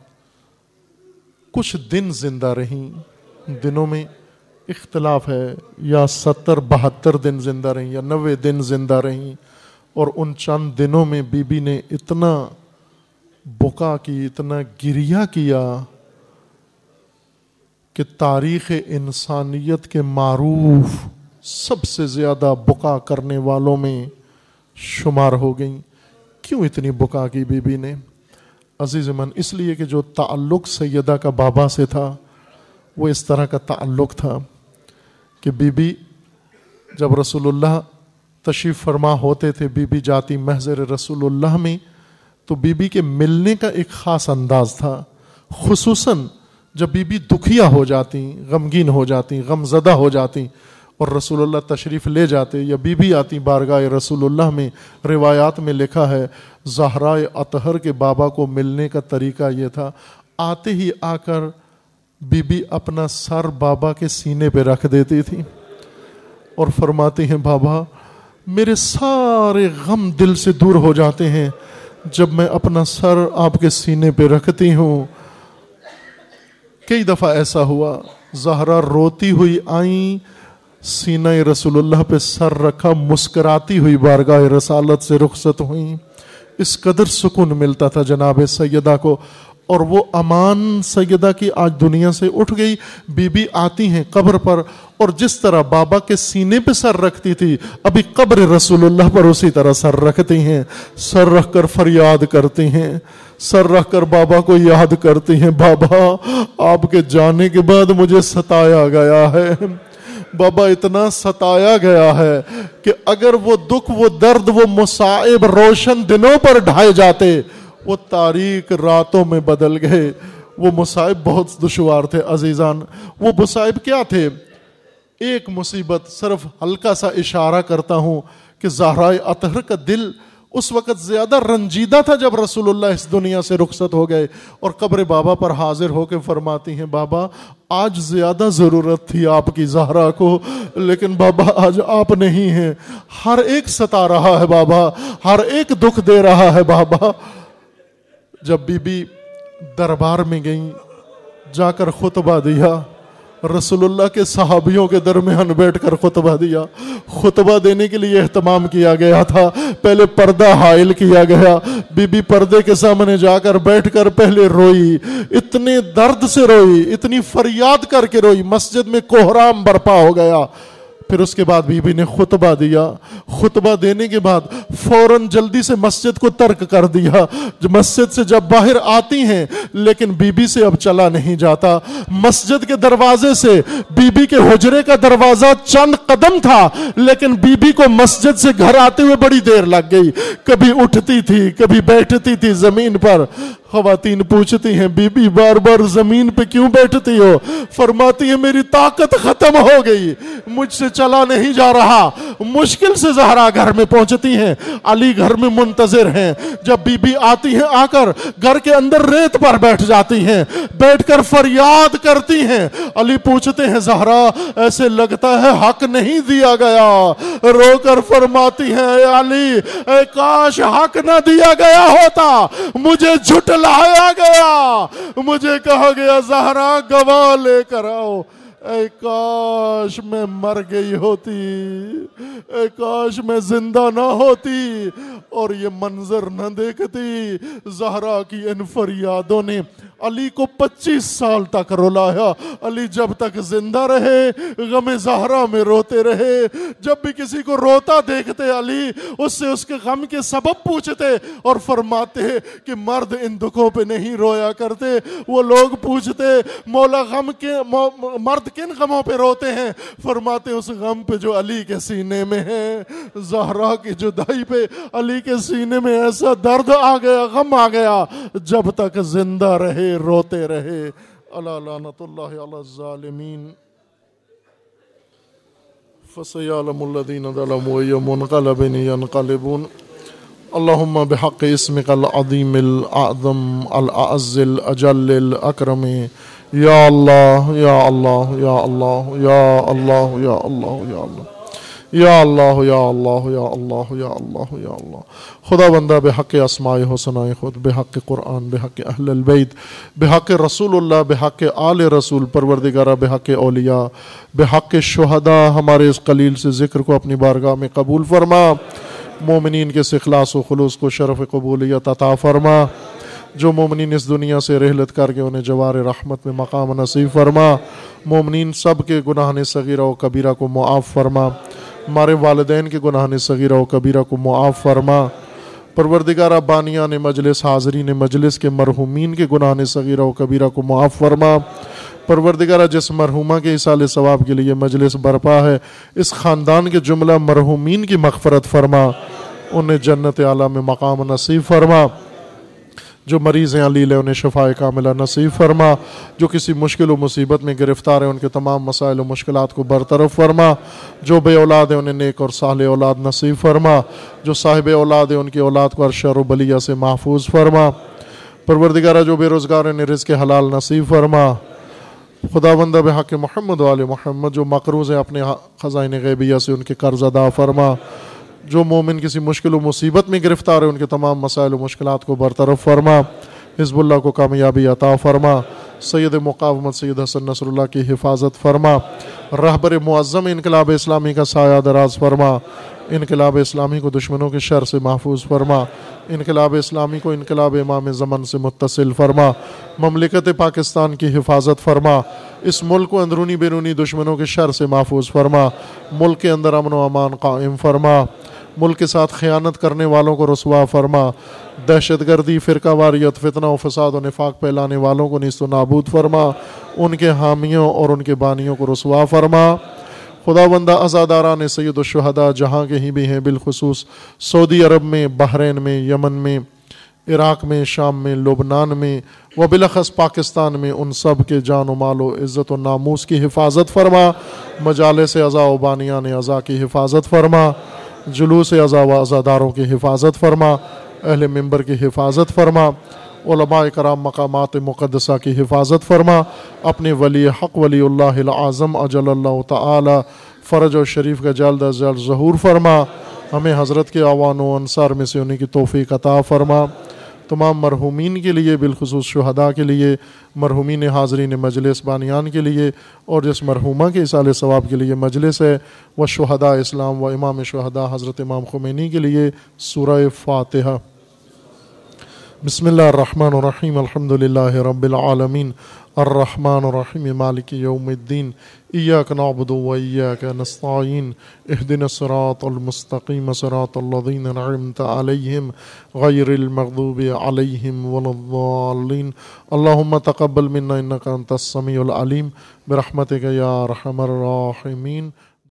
कुछ दिन जिंदा रहीं दिनों में इख्तलाफ है या सत्तर बहत्तर दिन ज़िंदा रहीं या नबे दिन ज़िंदा रहीं और उन चंद दिनों में बीबी ने इतना बुका की इतना गिरिया किया कि तारीख़ इंसानियत के मारूफ सबसे ज़्यादा बुका करने वालों में शुमार हो गई क्यों इतनी बुका की बीबी ने अजीज़ मन इसलिए कि जो ताल्लुक़ सैदा का बाबा से था वो इस तरह का ताल्लुक़ था कि बीबी जब रसूलुल्लाह तशरीफ़ फरमा होते थे बीबी जाती महजर रसूलुल्लाह में तो बीबी के मिलने का एक ख़ास अंदाज था खसूस जब बीबी दुखिया हो जाती गमगीन हो जाती गमजदा हो जाती और रसूलुल्लाह तशरीफ़ ले जाते या बीबी आती बारगाह रसूलुल्लाह में रिवायात में लिखा है जहरा अतहर के बाबा को मिलने का तरीका ये था आते ही आकर बीबी अपना सर बाबा के सीने पे रख देती थी और फरमाती हैं बाबा मेरे सारे गम दिल से दूर हो जाते हैं जब मैं अपना सर आपके सीने पे रखती हूँ कई दफ़ा ऐसा हुआ जहरा रोती हुई आई सीना रसूलुल्लाह पे सर रखा मुस्कराती हुई बारगाह रसालत से रुखसत हुई इस कदर सुकून मिलता था जनाब सैदा को और वो अमान सैदा की आज दुनिया से उठ गई बीबी आती हैं कब्र पर और जिस तरह बाबा के सीने पे सर रखती थी अभी कब्र रसूलुल्लाह पर उसी तरह सर रखती हैं सर रख कर फरियाद करती हैं सर रख कर बाबा को याद करती हैं बाबा आपके जाने के बाद मुझे सताया गया है बाबा इतना सताया गया है कि अगर वो दुख वो दर्द वो मुसाइब रोशन दिनों पर ढाए जाते वो तारीख रातों में बदल गए वो मुसाइब बहुत दुशवार थे अजीज़ान वो मुसाइब क्या थे एक मुसीबत सिर्फ हल्का सा इशारा करता हूँ कि जहरा अतहर का दिल उस वक़्त ज़्यादा रंजीदा था जब रसूलुल्लाह इस दुनिया से रुखसत हो गए और कब्र बाबा पर हाजिर होकर फरमाती हैं बाबा आज ज़्यादा ज़रूरत थी आपकी जहरा को लेकिन बाबा आज आप नहीं हैं हर एक सता रहा है बाबा हर एक दुख दे रहा है बाबा जब बीबी दरबार में गई जाकर खुतबा दिया रसोल्ला के सहाबियों के दरमियान बैठकर खुतबा दिया खुतबा देने के लिए अहतमाम किया गया था पहले पर्दा हायल किया गया बीबी पर्दे के सामने जाकर बैठकर पहले रोई इतने दर्द से रोई इतनी फरियाद करके रोई मस्जिद में कोहराम बर्पा हो गया फिर उसके बाद बीबी ने खुतबा दिया खुतबा देने के बाद फौरन जल्दी से मस्जिद को तर्क कर दिया मस्जिद से जब बाहर आती हैं लेकिन बीबी से अब चला नहीं जाता मस्जिद के दरवाजे से बीबी के हजरे का दरवाजा चंद कदम था लेकिन बीबी को मस्जिद से घर आते हुए बड़ी देर लग गई कभी उठती थी कभी बैठती थी जमीन पर खातन पूछती हैं बीबी बार बार जमीन पे क्यों बैठती हो फरमाती है मेरी ताकत खत्म हो गई मुझसे चला नहीं जा रहा मुश्किल से जहरा घर में पहुंचती हैं अली घर में मुंतजर हैं जब बीबी आती हैं आकर घर के अंदर रेत पर बैठ जाती हैं बैठकर फरियाद करती हैं अली पूछते हैं जहरा ऐसे लगता है हक नहीं दिया गया रोकर फरमाती है अली काश हक ना दिया गया होता मुझे झुट लाया गया मुझे कहा गया जहरा गवाह लेकर आओ काश मैं मर गई होती काश मैं जिंदा ना होती और ये मंजर न देखती जहरा की इन फरियादों ने अली को 25 साल तक रुलाया अली जब तक जिंदा रहे गम जहरा में रोते रहे जब भी किसी को रोता देखते अली उससे उसके गम के सबब पूछते और फरमाते कि मर्द इन दुखों पे नहीं रोया करते वो लोग पूछते मौला गम के मौ, मर्द किन गमों पे रोते हैं फरमाते उस गम पे जो अली के सीने में है जहरा की जुदाई पे अली के सीने में ऐसा दर्द आ गया गम आ गया जब तक जिंदा रहे रोते रहे अलामीन फसयालमदीनकलबन اللهم بحق اسمك العظيم الاعظم الاعز الاجل الاكرم या अल्लाह या अल्लाह या अल्लाह या अल्लाह या अल्लाह या अल्लाह या अल्लाह या अल्लाह या अल्लाह या अल्लाह या अल्लाह खुदा बंदा बेहक आसमाए हसनाए खुद बेहक कुरान बेहक अहलबैत बेहक रसूल बेहक आल रसूल परवरदिगारा बेहक अलिया बेहक शहदा हमारे इस कलील से ज़िक्र को अपनी बारगाह में कबूल फरमा मोमिन के सिखलास व खलूस को शरफ़ कबूलियत अता फरमा जो ममिन इस दुनिया से रहलत करके उन्हें जवार रहमत में मकाम नसीब फरमा ममिन सब के गुनाह सगीरा व कबीरा को मुआफ़ फरमा मारे वालदे के गुनाह सगीरा व कबीरा को मुआफ़ फरमा परवरदिगार बानिया ने मजलिस हाजरी ने मजलिस के मरहूमिन के गुनाह सगीर व कबीरा को मुआफ़ फरमा परवरदिगारा जिस मरहुमा के इसाल सवाब के लिए मजलिस बरपा है इस ख़ानदान के जुमला मरहूमिन की मगफरत फरमा उन्हें जन्नत आला में मकाम नसीब फरमा जो मरीज़ हैं अलील है उन्हें शफाए का मिला नसीब फरमा जो किसी मुश्किल व मुसीबत में गिरफ़्तार हैं उनके तमाम मसाइल व मुश्किल को बरतरफ फरमा जो बे औलाद हैं उन्हें नेक और साल औलाद नसीब फरमा जो साहिब औलाद हैं उनकी औलाद को अरशर बलिया से महफूज फरमा परवरदिगारा जो बेरोज़गार हैं रिज़ के हलाल नसीब फरमा खुदा बंदा बहक महमद वाल महमद जो मकरूज़ हैं अपने ख़जाइन गैबिया से उनके कर्ज अदा फरमा जो मोमिन किसी मुश्किल व मुसीबत में गिरफ्तार है उनके तमाम मसाइल मुश्किल को बरतरफ फरमा हिजबुल्ला को कामयाबी अता फरमा सैद मुकामत सैद हसन नसरुल्ला की हिफाजत फरमा रहबर मुआज़म इनकलाब इस्लामी का साया दराज फरमा इनकलाब इस्लामी को दुश्मनों के शर से महफूज फरमा इनकलाब इस्लामी को इनकलाब इमाम ज़मन से मुतसिल फरमा ममलिकत पाकिस्तान की हिफाजत फरमा इस मुल्क को अंदरूनी बैरूनी दुश्मनों के शर से महफूज फरमा मुल्क के अंदर अमन व अमान कायम फरमा मुल्क के साथ ख़यानत करने वालों को रसवा फरमा दहशत गर्दी फ़िरका वारियत फितना व फसाद और निफाक फैलाने वालों को नस्त नाबूद फरमा उनके हामियों और उनके बानियों को रसुआ फरमा खुदा बंदा आज़ादारान सैद शहदा जहाँ कहीं भी हैं बिलखसूस सऊदी अरब में बहरीन में यमन में इराक़ में शाम में लुबनान में व बिलखस पाकिस्तान में उन सब के जान माल व इज़्ज़त व नामूस की हिफाजत फरमा मजाल से अज़ा बानिया ने अज़ा की हिफाजत फरमा जुलूस अज़ा व अज़ादारों की हिफाजत फरमा अहल मंबर की हिफाजत फरमा कराम मकाम मुक़दसा की हिफाजत फरमा अपने वली हक़ वली अज़म अजल तरज और शरीफ का जल्द अज जल्द ज़हूर फरमा हमें हज़रत के आवान अनसार में से उन्हीं की तोफ़ी अता फरमा तमाम मरहूमिन के लिए बिलखसूस शुहदा के लिए मरहूमिन हाजरीन मजलिस बानियान के लिए और जिस मरहुमा के इसाल सवाब के लिए मजलिस है वह शुहदा इस्लाम व इमाम शुहदा हज़रत इमाम खुमैनी के लिए सूर फातहा बसमीम अलहमदिल्ला रबालमीन अर्रहमानरहीम मालिक यौमद्दीन इयाक नाबुदवैयाक नस्ताइन अहदिन सरातमस्तकीम सरातल्लिन अलहम गैरमखूब अलहम वलिन अल्लाम तकबल मिन्ना का तस्मी बरहमत गया रहमरमीन